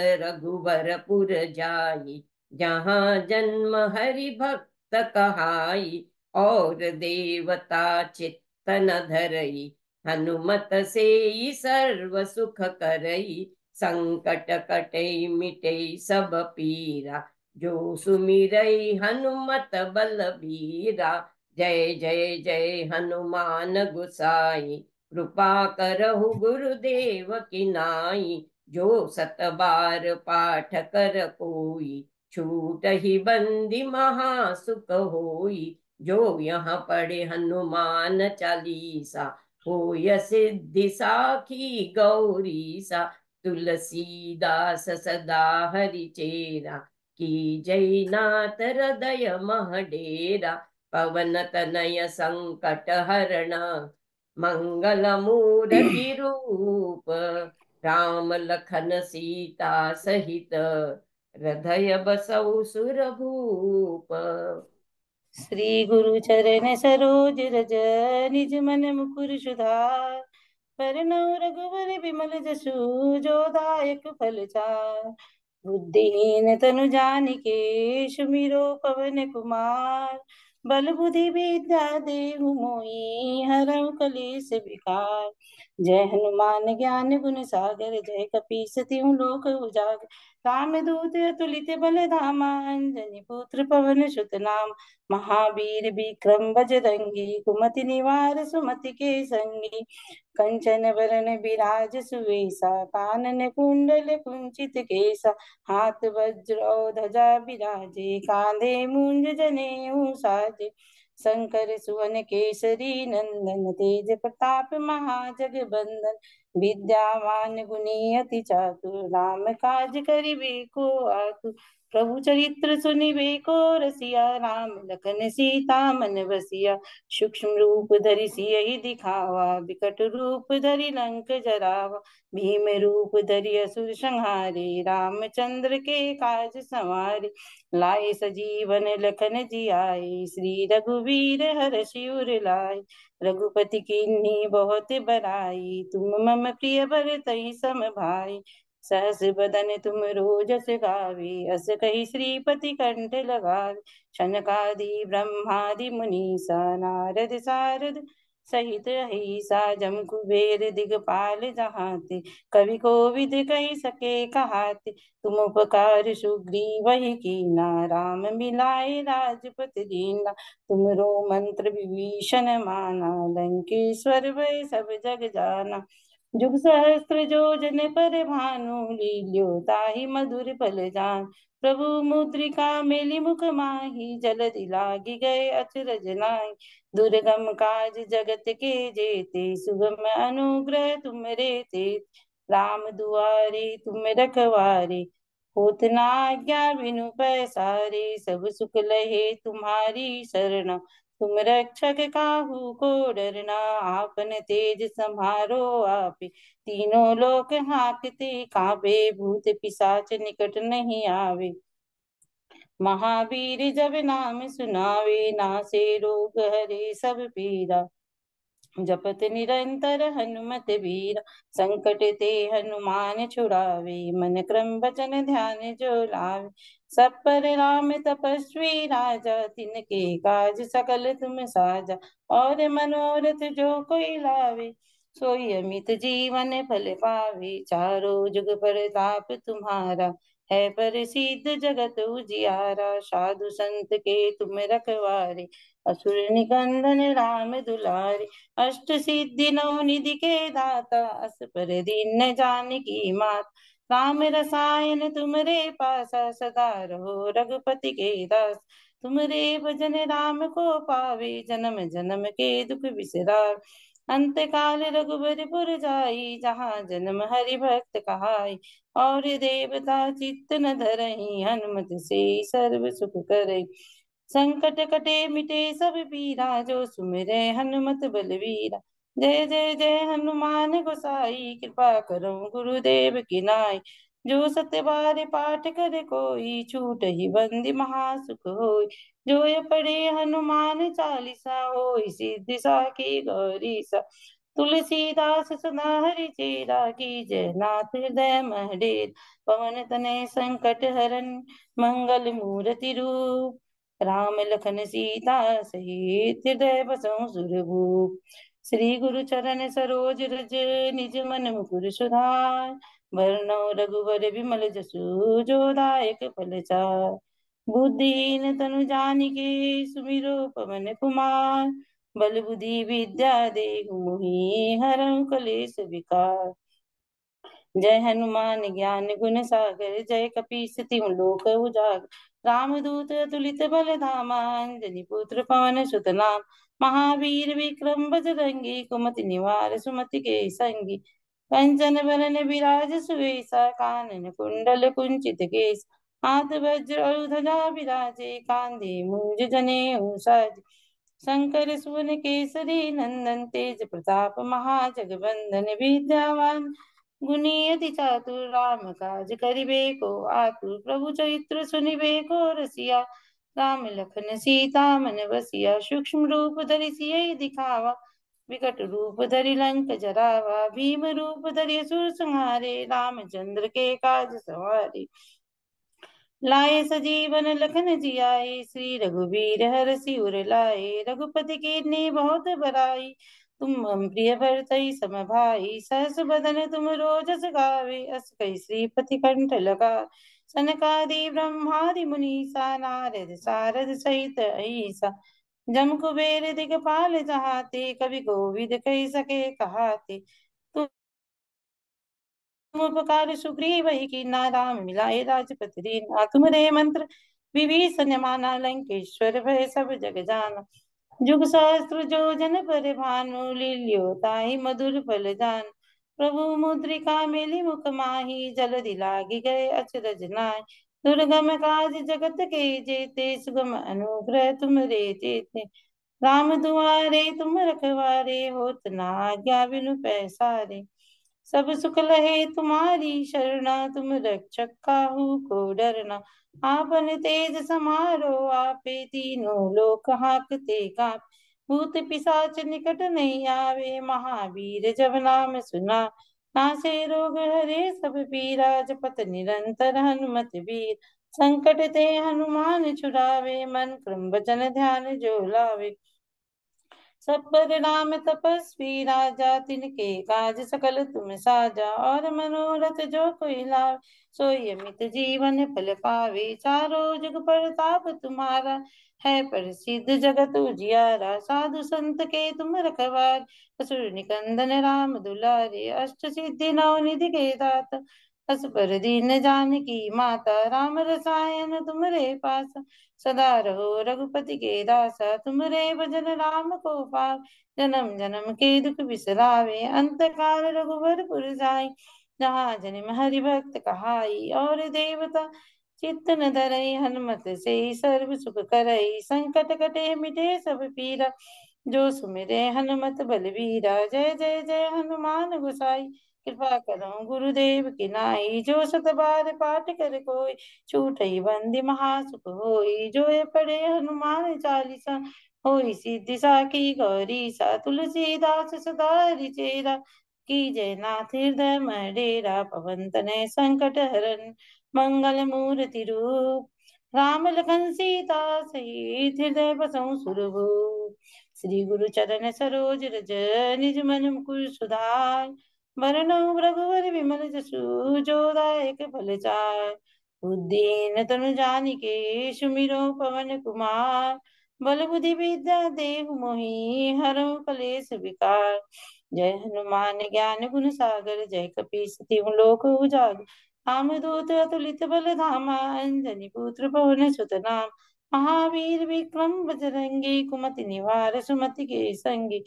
पुर जाई जहाँ जन्म हरि भक्त कहाई और देवता चित्तन धरई हनुमत से ही सर्व सुख करई संकट कटे मिटई सब पीरा जो सुमिरई हनुमत बल बीरा जय जय जय हनुमान गुसाई कृपा करहु गुरुदेव की नाई जो सत बार पाठ कर कोई छूट ही बंदी महासुख होई जो यहाँ पढ़े हनुमान चालीसा हो सिद्धि साखी गौरी सा तुलसीदास सदा हरिचेरा की जय नाथ हृदय महडेरा पवन तनय संकट हरण मंगल मूरति रूप राम लखन सीता सहित हृदय बसौ सुरभूप श्री गुरु चरण सरोज रज निज मन मुकुर सुधार नव रघुवर विमल जसु जो दायक फल चार बुद्धिहीन तनु जानिके सुमिरो पवन कुमार बल बुद्धि विद्या देव मोई हरऊ कलेश विकार जय हनुमान ज्ञान गुण सागर जय कपी सत्यु लोक उजागर काम दूत तुलित बल धामांजनी पुत्र पवन सुत नाम महावीर विक्रम बजरंगी कुमति निवार सुमति के संगी कंचन वरण विराज सुवेशा कानन कुंडल कुंचित केसा हाथ वज्र ध्वजा विराजे कांधे मुंज जने साजे शंकर सुवन केसरी नंदन तेज प्रताप महाजग बंदन विद्यावान गुणी अति चातुर राम काज करिबे को आतु प्रभु चरित्र सुनिबे को रसिया राम लखन सीता मन बसिया सूक्ष्म रूप धरि सियही दिखावा विकट रूप धरि लंक जरावा भीम रूप धरि असुर संहारे रामचंद्र के काज संवारे लाए सजीवन लखन आए श्री रघुवीर हर शिवर लाए रघुपति नी बहुत बराई तुम मम प्रिय भर तई सम भाई सहस बदन तुम रोज गावी अस कही श्रीपति कंठ लगावे शनकादि ब्रह्मादि मुनीसा नारद सारद सहित अहिसा जम कुबेर दिगपाल जहाते कवि कोविद कही सके कहाते तुम उपकार सुग्री वही की ना राम मिलाए राजपत दीना तुम रो मंत्र विभीषण माना लंकेश्वर वे सब जग जाना जुग सहस्त्र जो जन पर भानु लीलो ताहि मधुर पल जान प्रभु मुद्रिका मेली मुख माही जल दिलागी गए अचरज नाही दुर्गम काज जगत के जेते सुगम अनुग्रह तुम रेते राम दुआरे तुम रखवारे उतना ना बिनु पैसारे सब सुख लहे तुम्हारी शरण तुम रक्षक काहू को डरना आपने तेज संभारो आप तीनों लोक हाकते काबे भूत पिशाच निकट नहीं आवे महावीर जब नाम सुनावे ना से रोग हरे सब पीरा जपत निरंतर हनुमत वीरा संकट ते हनुमान छुड़ावे मन क्रम वचन ध्यान जो लावे सब पर राम तपस्वी राजा तिनके काज सकल तुम साजा और मनोरथ जो कोई लावे सोई अमित जीवन फल पावे चारो जुग पर ताप तुम्हारा है पर सिद्ध जगत उजियारा साधु संत के तुम रखवारे असुर निकंदन राम दुलारे अष्ट सिद्धि नव निधि के दाता अस पर दीन जान की माता राम रसायन तुम रे पासा सदा रहो रघुपति के दास रे भजन राम को पावे जन्म जन्म के दुख विसरार अंत काल रघुबरपुर जाई जहाँ जन्म हरि भक्त कहाई और देवता चित्त न धरही हनुमत से सर्व सुख करे संकट कटे मिटे सब पीरा जो सुमिरे हनुमत बलवीरा जय जय जय हनुमान गोसाई कृपा करो गुरुदेव की नाय जो सत्य बारे पाठ कर कोई छूट ही बंदी महासुख होय जो ये पढ़े हनुमान चालीसा हो सिद्धि सा की गौरी सा तुलसीदास सदा हरि चेरा की जय नाथ हृदय महडेर पवन तने संकट हरन मंगल मूर्ति रूप राम लखन सीता सहित हृदय बसों सुरभूप श्री गुरु चरण सरोज रज निज मन मुकुर सुधार वर्ण रघुवर विमल जसु जो दायक फल चार बुद्धिहीन तनु जान के सुमिरो पवन कुमार बल बुद्धि विद्या दे हर कलेश विकार जय हनुमान ज्ञान गुण सागर जय कपी स्थिति लोक उजागर रामदूत तुलित बल धामा पुत्र पवन सुत महावीर विक्रम बजरंगी कुमति निवार सुमति के संगी कंचन बलन विराज सुवेशा कानन कुंडल कुंचित केश हाथ वज्र ध्वजा विराजे कांदे मुंज जने सज शंकर सुवन केसरी नंदन तेज प्रताप महाजगबंदन विद्यावान गुनीयति चातुर राम काज करिबे को आतुर प्रभु चरित्र सुनिबे को रसिया राम लखन सीता मन बसिया सूक्ष्म रूप धरि सिय दिखावा विकट रूप धरि लंक जरावा भीम रूप धरि सुर संहारे रामचंद्र के काज सवारे लाए सजीवन लखन जियाए श्री रघुवीर हर सिर लाए रघुपति की ने बहुत बराई तुम प्रिय भरत समभाई सहस बदन तुम रोजस गावे अस कई श्रीपति कंठ लगा सनकादि ब्रह्मादि मुनीसा नारद सारद सहित ऐसा जम कुबेर दिख पाल जहाते कवि गोविद कही सके कहाते तुम उपकार सुग्रीव ही की ना राम मिलाए राजपति दीना तुम रे मंत्र विभीषण माना लंकेश्वर भय सब जग जाना जुग सहस्त्र जन पर भानु लील्यो ताही मधुर फल जान प्रभु मुद्रिका मिली मुख माही जल दिलागी गए अचरज नाय दुर्गम काज जगत के जेते सुगम अनुग्रह तुम रे जेते राम दुआरे तुम रखवारे होत ना आज्ञा बिनु पैसारे सब सुख लहे तुम्हारी शरणा तुम रक्षक काहू को डरना आपन तेज समारो आपे तीनों लोक हाकते काप भूत पिशाच निकट नहीं आवे महावीर जब नाम सुना नासे रोग हरे सब पीरा जपत निरंतर हनुमत वीर संकट ते हनुमान छुड़ावे मन क्रम वचन ध्यान जो लावे सब राम तपस्वी राजा तिनके काज सकल तुम साजा और मनोरथ जो कोई लाव सोय मित जीवन फल पावे चारो जुग ताप तुम्हारा है प्रसिद्ध जगत उजियारा साधु संत के तुम रखवार असुर निकंदन राम दुलारे अष्ट सिद्धि नव निधि के दात अस पर दीन जान की माता राम रसायन रे पास सदा रहो रघुपति के दासा रे भजन राम को पाव जन्म जन्म के दुख बिसरावे अंत काल रघुवर जाय जहाँ जन्म हरि भक्त कहाई और देवता चित्तन धरई हनुमत से सर्व सुख करई संकट कटे मिटे सब पीरा जो सुमिरे हनुमत बलवीरा जय जय जय हनुमान गुसाई कृपा करो गुरुदेव की नाई जो सतबार पाठ कर कोई छूट बंदी महासुख होई जो ये पढ़े हनुमान चालीसा हो सिद्धि साखी गौरी सा दास सदारी चेरा की जय नाथ हृदय मेरा पवन तने संकट हरण मंगल मूर्ति रूप राम लखन सीता सहित हृदय बसों सुरभू श्री गुरु चरण सरोज रज निज मन मुकुर सुधार मरण रघुवर विमल फल तनु के सुमिरो पवन कुमार बल बुद्धि विद्या कलेश विकार जय हनुमान ज्ञान गुण सागर जय कपीश तिहु लोक उजाग राम दूत अतुलित बल धाम अंजनी पुत्र पवन सुत नाम महावीर विक्रम बजरंगी कुमति निवार सुमति के संगी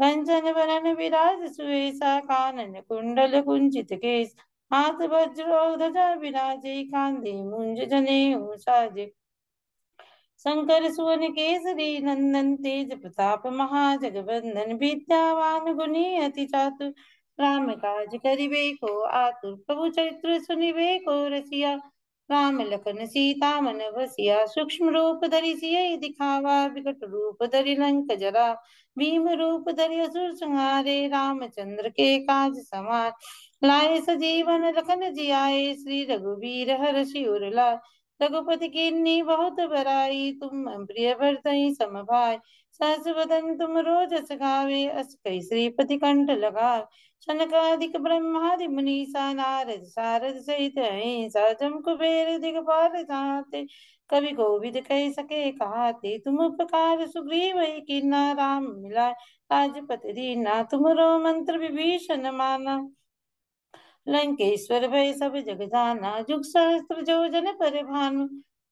कंचन विराज सुवेशा कानन कुंडल कुंचित केश हाथ वज्र विराजे कांदे मुंज जने साजे शंकर सुवन केसरी नंदन तेज प्रताप महाजगवंदन विद्यावान गुणी अति चातु राम काज करिबे को आतुर प्रभु चरित्र सुनिबे को रसिया राम लखन सीता मन बसिया सूक्ष्म रूप धरि सिय दिखावा विकट रूप धरि लंक जरा भीम रूप धरि असुर संहारे चंद्र के काज समार लाए सजीवन लखन जियाए श्री रघुवीर हर शिवर रघुपति की बहुत बराई तुम प्रिय सम भाई सहस वदन तुम रोज सगावे अस कई श्रीपति कंठ लगा सनकादिक ब्रह्मादि मुनीसा नारद सारद सहित सहजम कुबेर दिगपाल जाते कवि गोविद कह सके कहते तुम उपकार सुग्रीव की ना राम मिला राजपत दीना तुम रो मंत्र विभीषण माना लंकेश्वर भय सब जग जाना जुग सहस्त्र जो जन पर भानु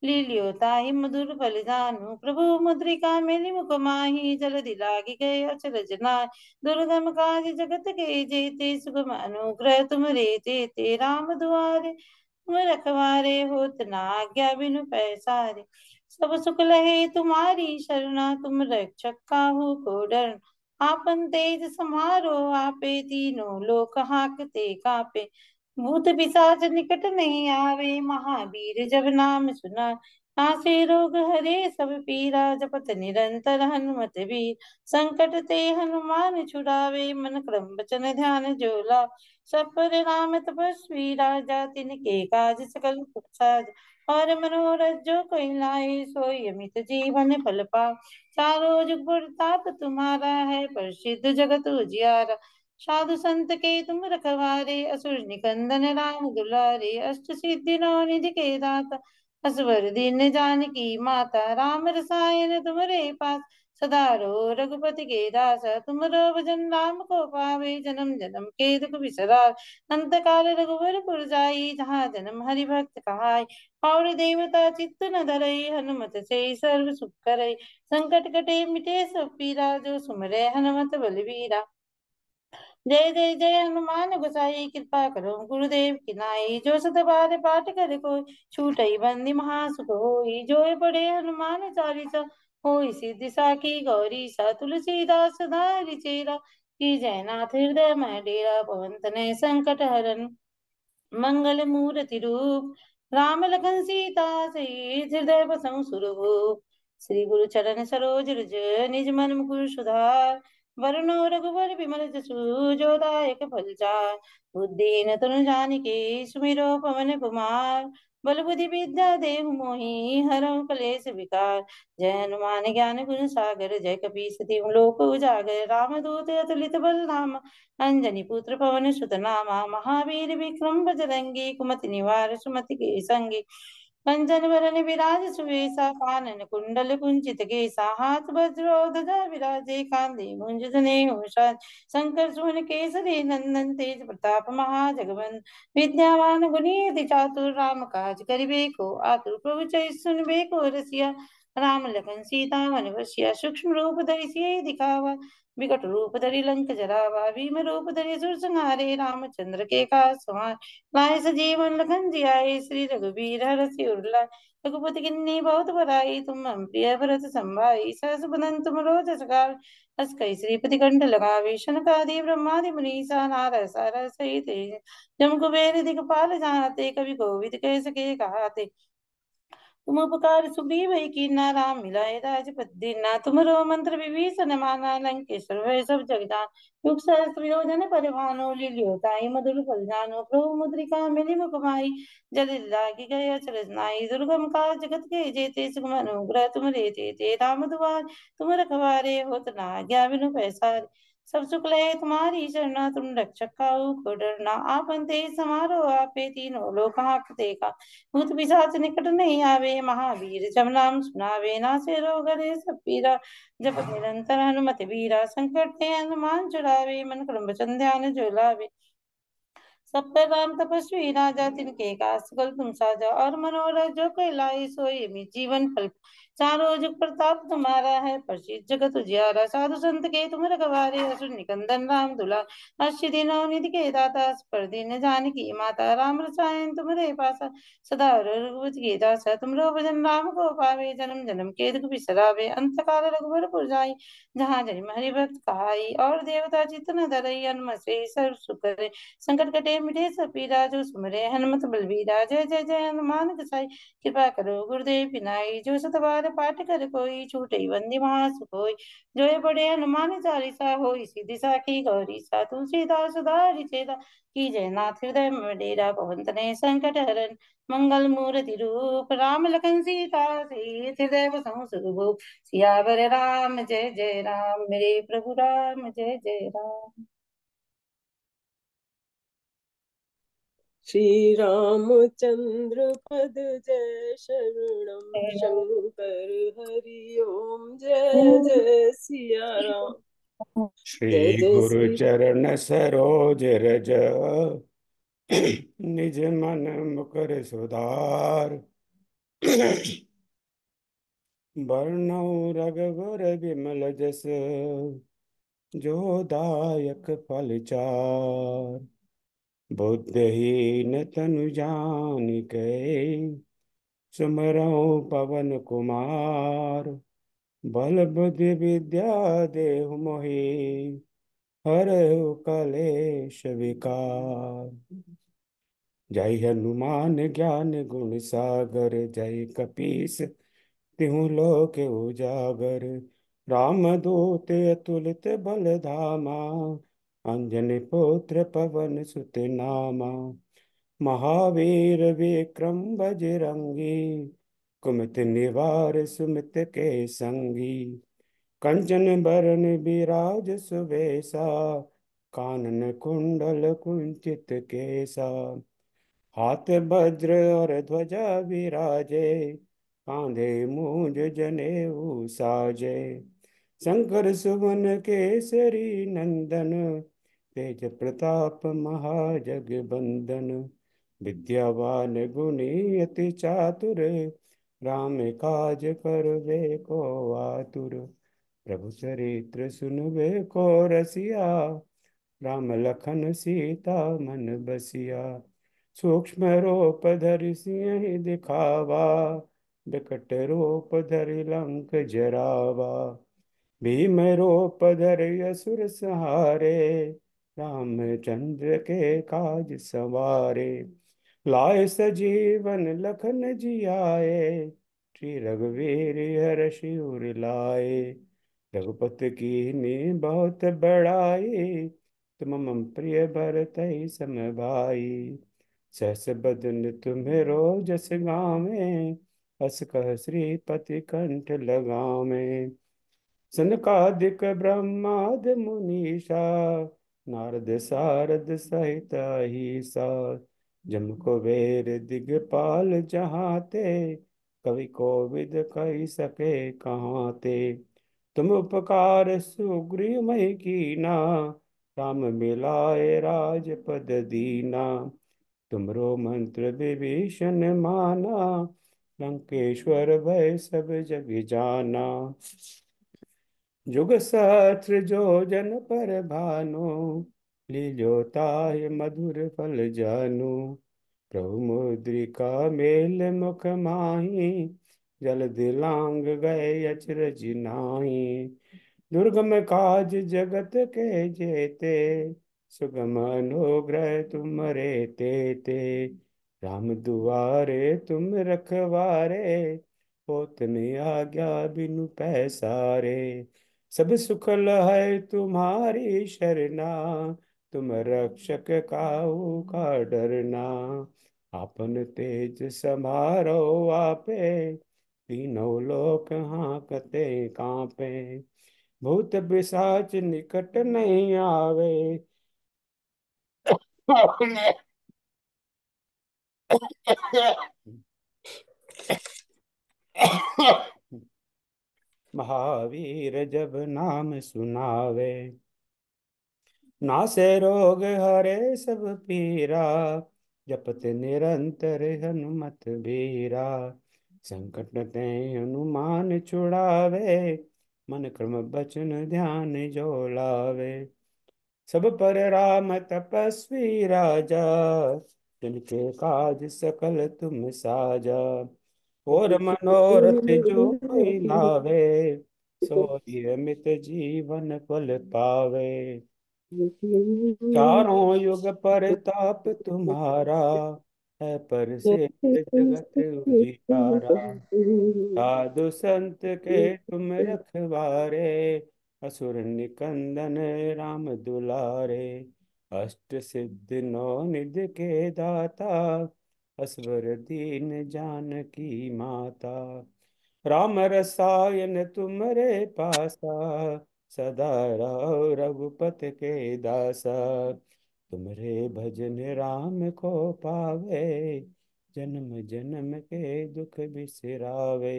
लील्योताहि मधुर फलिदानु प्रभु मुद्रिका मेली मुख माही जलधि गए अचल जनाय दुर्गम काज जगत के जेते सुगम अनुग्रह तुम रे ते राम दुआरे तुम रखवारे होत ना आज्ञा बिनु पैसारे सब सुख लहे तुम्हारी शरणा तुम रक्षक काहू को डर आपन तेज समारो आपे तीनों लोक हाकते कापे भूत पिशाच निकट नहीं आवे महावीर जब नाम सुना नासे रोग हरे सब पीरा जपत निरंतर हनुमत भी संकट ते हनुमान छुड़ावे मन क्रम बचन ध्यान जोला सब पर राम तपस्वी राजा के काज सकल साज और मनोरथ जो कोई लाए सोई अमित जीवन फल पा चारो जुग ताप तुम्हारा है प्रसिद्ध जगत उजियारा साधु संत के तुम रखवारे असुर निकंदन राम दुलारे अष्ट सिद्धि नौ निधि के दाता असवर दीन जान की माता राम रसायन तुम्हारे पास सदा रघुपति के दास तुम रो भजन राम को पावे जन्म जन्म के दुख विसरा अंत काल रघुवरपुर जायी जहाँ जन्म हरि भक्त कहाय और देवता चित्त न धरे हनुमत से सर्व सुख करे संकट कटे मिटे सब पीरा जो सुमरे हनुमत बलवीरा जय जय जय हनुमान गुसाई कृपा करो गुरुदेव की नाई जो सतबार पाठ कर को छूट बंदी महासुख हो जो पढ़े हनुमान चालीसा होई सिद्धि साखी गौरी सा तुलसीदास धारी चेरा की जय नाथ हृदय मह डेरा पवंत ने संकट हरन मंगल मूर्ति रूप राम लखन सीता सहित हृदय बसं सुरभूप श्री गुरु चरण सरोज रज निज मन गुरु सुधार वरुण रघुवर विमल सुजोदायक फलचार बुद्धिहीन तनु जानिके सुमिरो पवन कुमार बल बुद्धि विद्या देव मोहि हर कलेश विकार जय हनुमान ज्ञान गुण सागर जय कपी सती लोक उजागर राम दूत अतुलित बल नाम अंजनी पुत्र पवन सुत नामा महावीर विक्रम बजरंगी कुमति निवार सुमति के संगी भरण विराज सुवेशा कानन कुंडल कुंचित केसा हाथ वज्रो विराजे कांधे मुंज होशा शंकर सुवन केसरी नंदन तेज प्रताप महाजगवन विद्यावान गुणी अति चातुर राम काज करिबे को आतुर प्रभु चय सुनबे को रसिया राम लखन सीता मन बसिया सूक्ष्म रूप धरि से दिखावा विकट रूप धरि लंक जरावा भीम रूप धरि सुर राम चंद्र के का समार लाए सजीवन लखन जियाए श्री रघुवीर हर से उर्ला रघुपति किन्नी बहुत बराई तुम हम प्रिय भरत संभाई सहस बदन तुम रोज सकाल हस कई श्रीपति कंठ लगावे शनकादि ब्रह्मादि मुनीसा नारद सारद सहित जम कुबेर दिख पाल जानते कवि गोविद कह सके कहाते तुम उपकार सुग्रीव की ना राम मिलाए राजपत दीना तुम रो मंत्र विभीषण माना लंकेश्वर वह सब जगदान युग सहस्त्र योजन परिभानो लीलियोताई मधुर फल जानो प्रभु मुद्रिका मिली मुकुमारी जदिला की गय अचरजनाई दुर्गम का जगत के जेते सुख अनुग्रह तुम रे ते ते राम दुवार तुम रखवारे होत ना ज्ञा बिनु पैसारी सब सुख लय तुम्हारी शरणा तुम रक्षक खाऊ को डरना आप अंते समारो आपे तीनो लोक आप देखा भूत पिशाच निकट नहीं आवे महावीर जब नाम सुनावे ना से रोग रे सब पीरा जब निरंतर हनुमत वीरा संकट ते हनुमान छुड़ावे मन क्रम वचन ध्यान जुलावे सब पर राम तपस्वी राजा तिनके का सकल तुम साजा और मनोरथ जो कोई सोई सोई जीवन फल चारो जुग प्रताप तुम्हारा है प्रसिद्ध जगत उजियारा साधु संत के तुम रखवारे असुर निकंदन राम दुला हर्ष दिनो निधि के दाता स्पर्धी न जान की माता राम रसायन तुम रे पासा सदा के दास तुम रो भजन राम को पावे जन्म जन्म के दुख बिसरावे अंत काल रघुवर जाय जहाँ जन्म हरि भक्त कहाई और देवता जितन धरई हनुम से सर्व सुख करे संकट कटे मिटे सपीरा जो सुमरे हनुमत बलबीरा जय जय जय हनुमान गसाई कृपा करो गुरुदेव बिनाई जो सतवार कर पाठ कर कोई छूटे बंदी जो ये बड़े हनुमान चालीसा हो सिद्धि साखी गौरी सा तुलसीदास दारी चेदा की जय नाथ हृदय में डेरा पवंत ने संकट हरण मंगल मूर्ति रूप राम लखन सीता सीत देव संसुभूप सियावर राम जय जय राम मेरे प्रभु राम जय जय राम श्री रामचंद्र पद जय शरण शंकर हरि ओम जय जय सिया श्री गुरु चरण सरोज रज निज मन मुकर सुधार वर्ण रघुवर विमल जस जो दायक फल चार बुद्धहीन तनु जान गए सुमरऊ पवन कुमार बल बुद्धि विद्या देहु मोहि हर कलेश विकार जय हनुमान ज्ञान गुण सागर जय कपीस तिहु लोक उजागर राम दूत अतुलित बल धामा अंजन पुत्र पवन सुतनामा नामा महावीर विक्रम बजरंगी कुमित निवार सुमित के संगी कंचन बरन विराज सुबेसा कानन कुंडल कुंचित केसा हाथ बज्र और ध्वजा विराजे कांधे मूंज जने साजे शंकर सुवन केसरी नंदन तेज प्रताप महाजगबंदन विद्यावान गुणी अति चातुर राम काज कर वे को आतुर प्रभु चरित्र सुन वे को रसिया राम लखन सीता मन बसिया सूक्ष्म रूप धरि सिंह दिखावा विकट रूप धरि लंक जरावा भीम रूप धर असुर सहारे रामचंद्र के काज सवारे लाए सजीवन लखन जियाए श्री रघुवीर हर शिवर लाए रघुपत की ने बहुत बड़ाई तुम मम प्रिय भरत सम भाई सहस बदन तुम्हें रोजस गावे अस कह श्रीपति कंठ लगावे सनकादिक ब्रह्माद मुनीषा नारद सारद सहित ही सा जम कुबेर दिगपाल जहाँ ते कवि कोविद कही सके कहाँ ते तुम उपकार सुग्री मई की ना राम मिलाए राज पद दीना तुमरो मंत्र विभीषण माना लंकेश्वर भय सब जग जाना जुग सहस्र जो जन पर भानो लीजो मधुर फल जानो प्रभु मुद्रिका मेल मुख माही जल दिलांग गए अचरज नाही दुर्गम काज जगत के जेते सुगम अनुग्रह तुम रे ते ते राम दुआरे तुम रखवारे आ गया बिनु पैसारे सब सुखल है तुम्हारी शरणा तुम रक्षक काऊ का डरना आपन तेज समारो आपे तीनों लोक हाकते कांपे भूत बिसाच निकट नहीं आवे Yeah. महावीर जब नाम सुनावे से रोग हरे सब पीरा जपत निरंतर हनुमत बीरा संकट ते हनुमान छुड़ावे मन क्रम बचन ध्यान जोलावे सब पर राम तपस्वी राजा जिनके काज सकल तुम साजा और मनोरथ हम्म। जो कोई लावे सो नियमित जीवन फल पावे चारों युग पर ताप तुम्हारा है पर से जगत उजियारा साधु संत के तुम रखवारे असुर निकंदन राम दुलारे अष्ट सिद्ध नौ निध के दाता असवर दीन जान की माता राम रसायन तुमरे पासा सदा राव रघुपत के दासा तुमरे भजन राम को पावे जन्म जन्म के दुख बिसरावे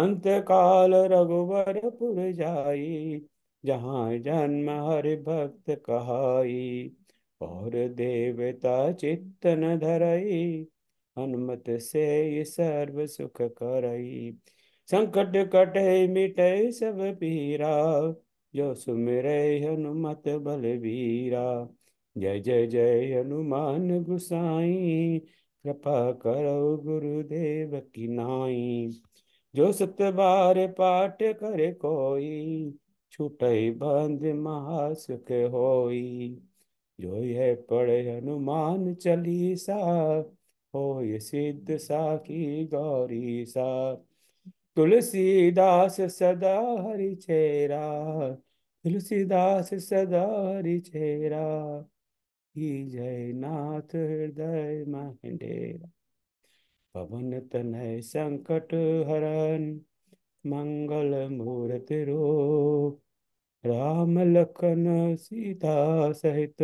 अंत काल रघुवर पुर जाई जहाँ जन्म हरि भक्त कहाई और देवता चित्तन धरई हनुमत से सर्व सुख करई संकट कटे मिटे सब पीरा जो सुमिर हनुमत बलबीरा जय जय जय हनुमान गुसाई कृपा करो गुरुदेव की नाई जो सत बार पाठ करे कोई छूट बंद महासुख होई जो यह पढ़े हनुमान चलीसा हो ये सिद्ध साखी गौरी सा तुलसीदास सदा हरि चेरा तुलसीदास सदा हरि छेरा ही जय नाथ हृदय महेरा पवन तनय संकट हरन मंगल मूर्ति रूप राम लखन सीता सहित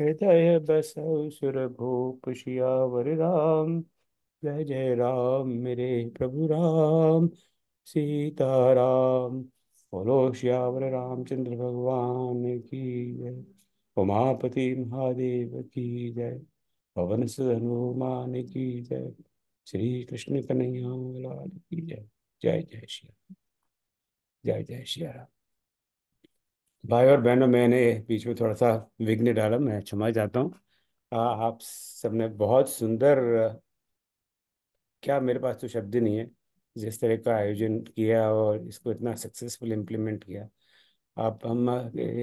हृदय बसौ सुर भूप शियावर राम जय जय राम मेरे प्रभु राम सीता राम बोलो श्यावर रामचंद्र भगवान की जय उमापति महादेव की जय पवन सदन हनुमान की जय श्री कृष्ण कन्हैया लाल की जय जय जय श्री जय जय श्री राम भाई और बहनों मैंने बीच में थोड़ा सा विघ्न डाला मैं क्षमा जाता हूँ आप सबने बहुत सुंदर क्या मेरे पास तो शब्द नहीं है जिस तरह का आयोजन किया और इसको इतना सक्सेसफुल इम्प्लीमेंट किया आप हम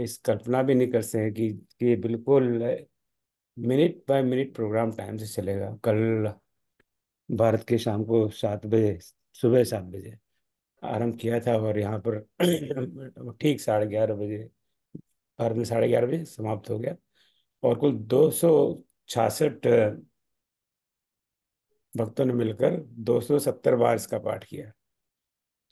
इस कल्पना भी नहीं कर सकते कि ये बिल्कुल minute by minute program time से चलेगा कल भारत के शाम को सात बजे सुबह सात बजे आरंभ किया था और यहाँ पर ठीक साढ़े ग्यारह बजे भारत में साढ़े ग्यारह बजे समाप्त हो गया और कुल दो सौ भक्तों ने मिलकर 270 बार इसका पाठ किया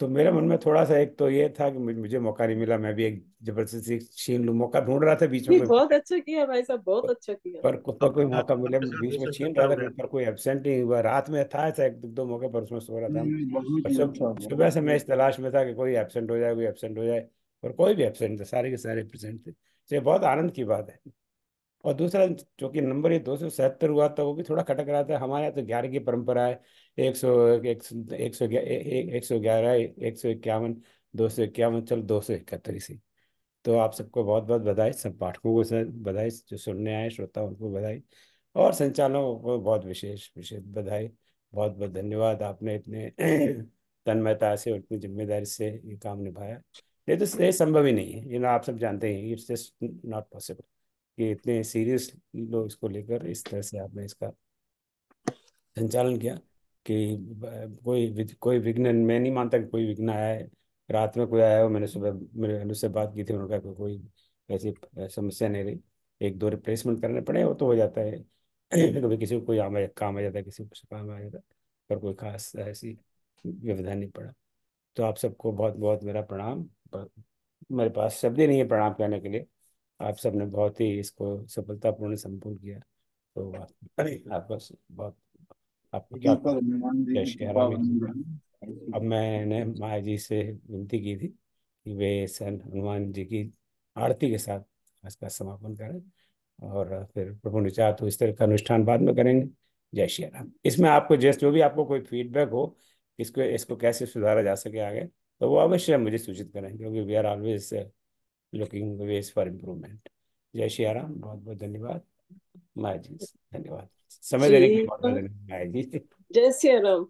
तो मेरे मन में थोड़ा सा एक तो ये था कि मुझे मौका नहीं मिला मैं भी एक जबरदस्ती छीन लू मौका ढूंढ रहा था बीच में बहुत अच्छा किया भाई साहब बहुत अच्छा किया पर कुत्ता कोई हाँ, मौका मिले बीच में छीन रहा था पर कोई एबसेंट नहीं हुआ रात में था ऐसा एक दो मौके पर उसमें सो रहा था अच्छा सुबह से मैं इस तलाश में था कि कोई एबसेंट हो जाए कोई एबसेंट हो जाए पर कोई भी एबसेंट था सारे के सारे प्रेजेंट थे तो बहुत आनंद की बात है और दूसरा चूंकि नंबर ये दो सौ हुआ था वो भी थोड़ा खटक रहा था हमारे यहाँ तो ग्यारह की परंपरा है एक सौ एक सौ एक सौ ग्यारह एक सौ इक्यावन दो सौ इक्यावन चलो दो सौ इकहत्तर इसी तो आप सबको बहुत बहुत बधाई सब पाठकों को बधाई जो सुनने आए श्रोता उनको बधाई और संचालकों को बहुत विशेष विशेष बधाई बहुत बहुत धन्यवाद आपने इतने तन्मयता से और इतनी जिम्मेदारी से ये काम निभाया ये तो ये संभव ही नहीं है ये ना आप सब जानते हैं इट्स जस्ट नॉट पॉसिबल कि इतने सीरियस लोग इसको लेकर इस तरह से आपने इसका संचालन किया कि कोई कोई विघ्न मैं नहीं मानता कि कोई विघ्न आया है रात में कोई आया हो मैंने सुबह मेरे मुझसे बात की थी उन्होंने कहा कोई ऐसी समस्या नहीं रही एक दो रिप्लेसमेंट करने पड़े वो तो हो जाता है कभी किसी को कोई आम काम आ जाता है किसी को कुछ काम आ जाता है पर कोई खास ऐसी व्यवधान नहीं पड़ा तो आप सबको बहुत बहुत मेरा प्रणाम मेरे पास शब्द ही नहीं है प्रणाम कहने के लिए आप सबने बहुत ही इसको सफलतापूर्ण संपूर्ण किया तो आपका बहुत आपको क्या कैशरा तो में अब मैंने माया जी से विनती की थी कि वे सन हनुमान जी की आरती के साथ आज का समापन करें और फिर प्रभु निचार तो इस तरह का अनुष्ठान बाद में करेंगे जय श्री राम इसमें आपको जैसे जो भी आपको कोई फीडबैक हो इसको इसको कैसे सुधारा जा सके आगे तो वो अवश्य मुझे सूचित करें क्योंकि we are always looking ways for improvement जय श्री राम बहुत बहुत धन्यवाद माया जी धन्यवाद समय देने की नहीं आएगी जय श्री राम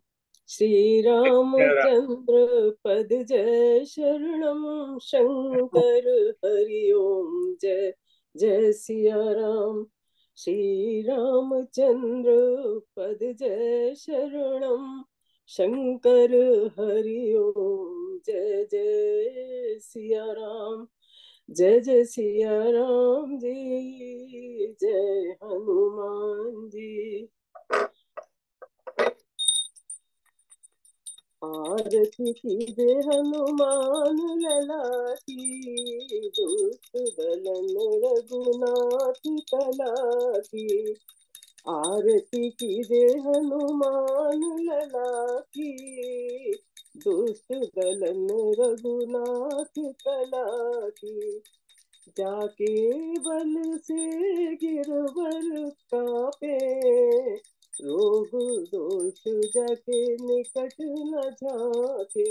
श्री चंद्र पद जय शरणम शंकर हरि ओम जय जय सिया राम श्री रामचंद्र पद जय शरणम शंकर हरि ओम जय जय सिया राम जय जय सिया राम जी जय हनुमान जी आरती की जय हनुमान लला की दुष्ट दलन रघुनाथ कला की आरती की जय हनुमान लला की दुष्ट दलन रघुनाथ कला की जाके बल से गिरवर कापे रोग दोष जाके निकट न जाके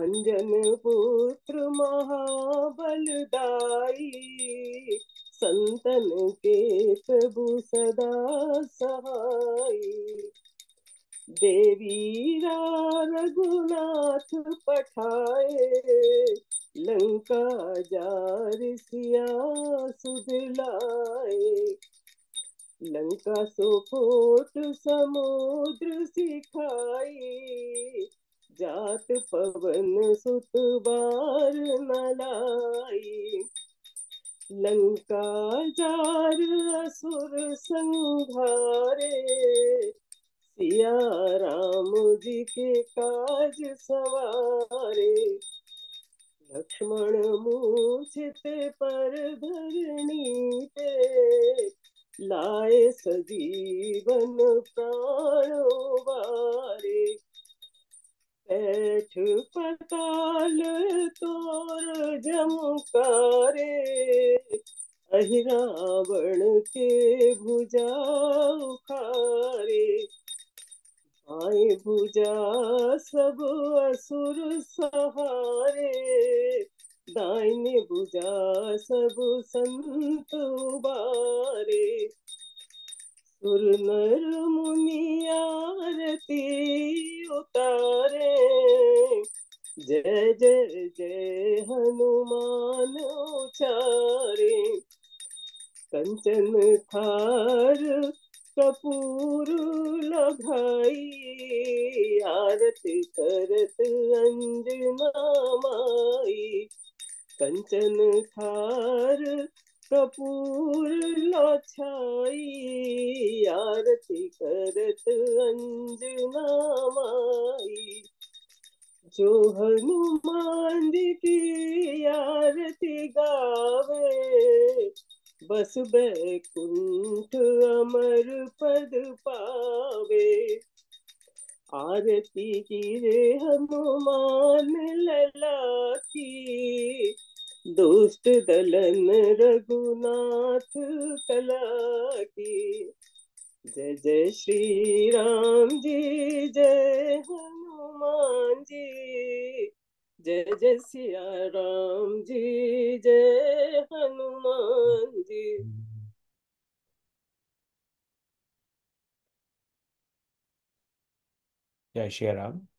अंजन पुत्र महाबलदाई संतन के प्रभु सदा सहाई देवीरा रघुनाथ पठाए लंका जार सिया सुदलाए लंका सुफोट समुद्र सिखाई जात पवन सुत बार नलाई लंका जार असुर संघारे सिया राम जी के काज सवारे लक्ष्मण मूछते पर धरणी पे लाए सजीवन प्राण बारे ऐठ पताल तोर जमकारे अहिरावण के भुजा उखारे आए भुजा सब असुर सहारे दाहिने भुजा सब संत बारे सुर नर आरती उतारे जय जय जय हनुमान उचारे कंचन थार कपूर लगाई आरत करत अंजना माई कंचन थार कपूर लछाई आरती करत अंजना माई जो हनुमान की आरती गावे बस बैकुंठ अमर पद पावे आरती गिरे हनुमान लला की दुष्ट दलन रघुनाथ कला की जय जय श्री राम जी जय हनुमान जी जय जय सिया राम जी जय हनुमान जी जय श्री राम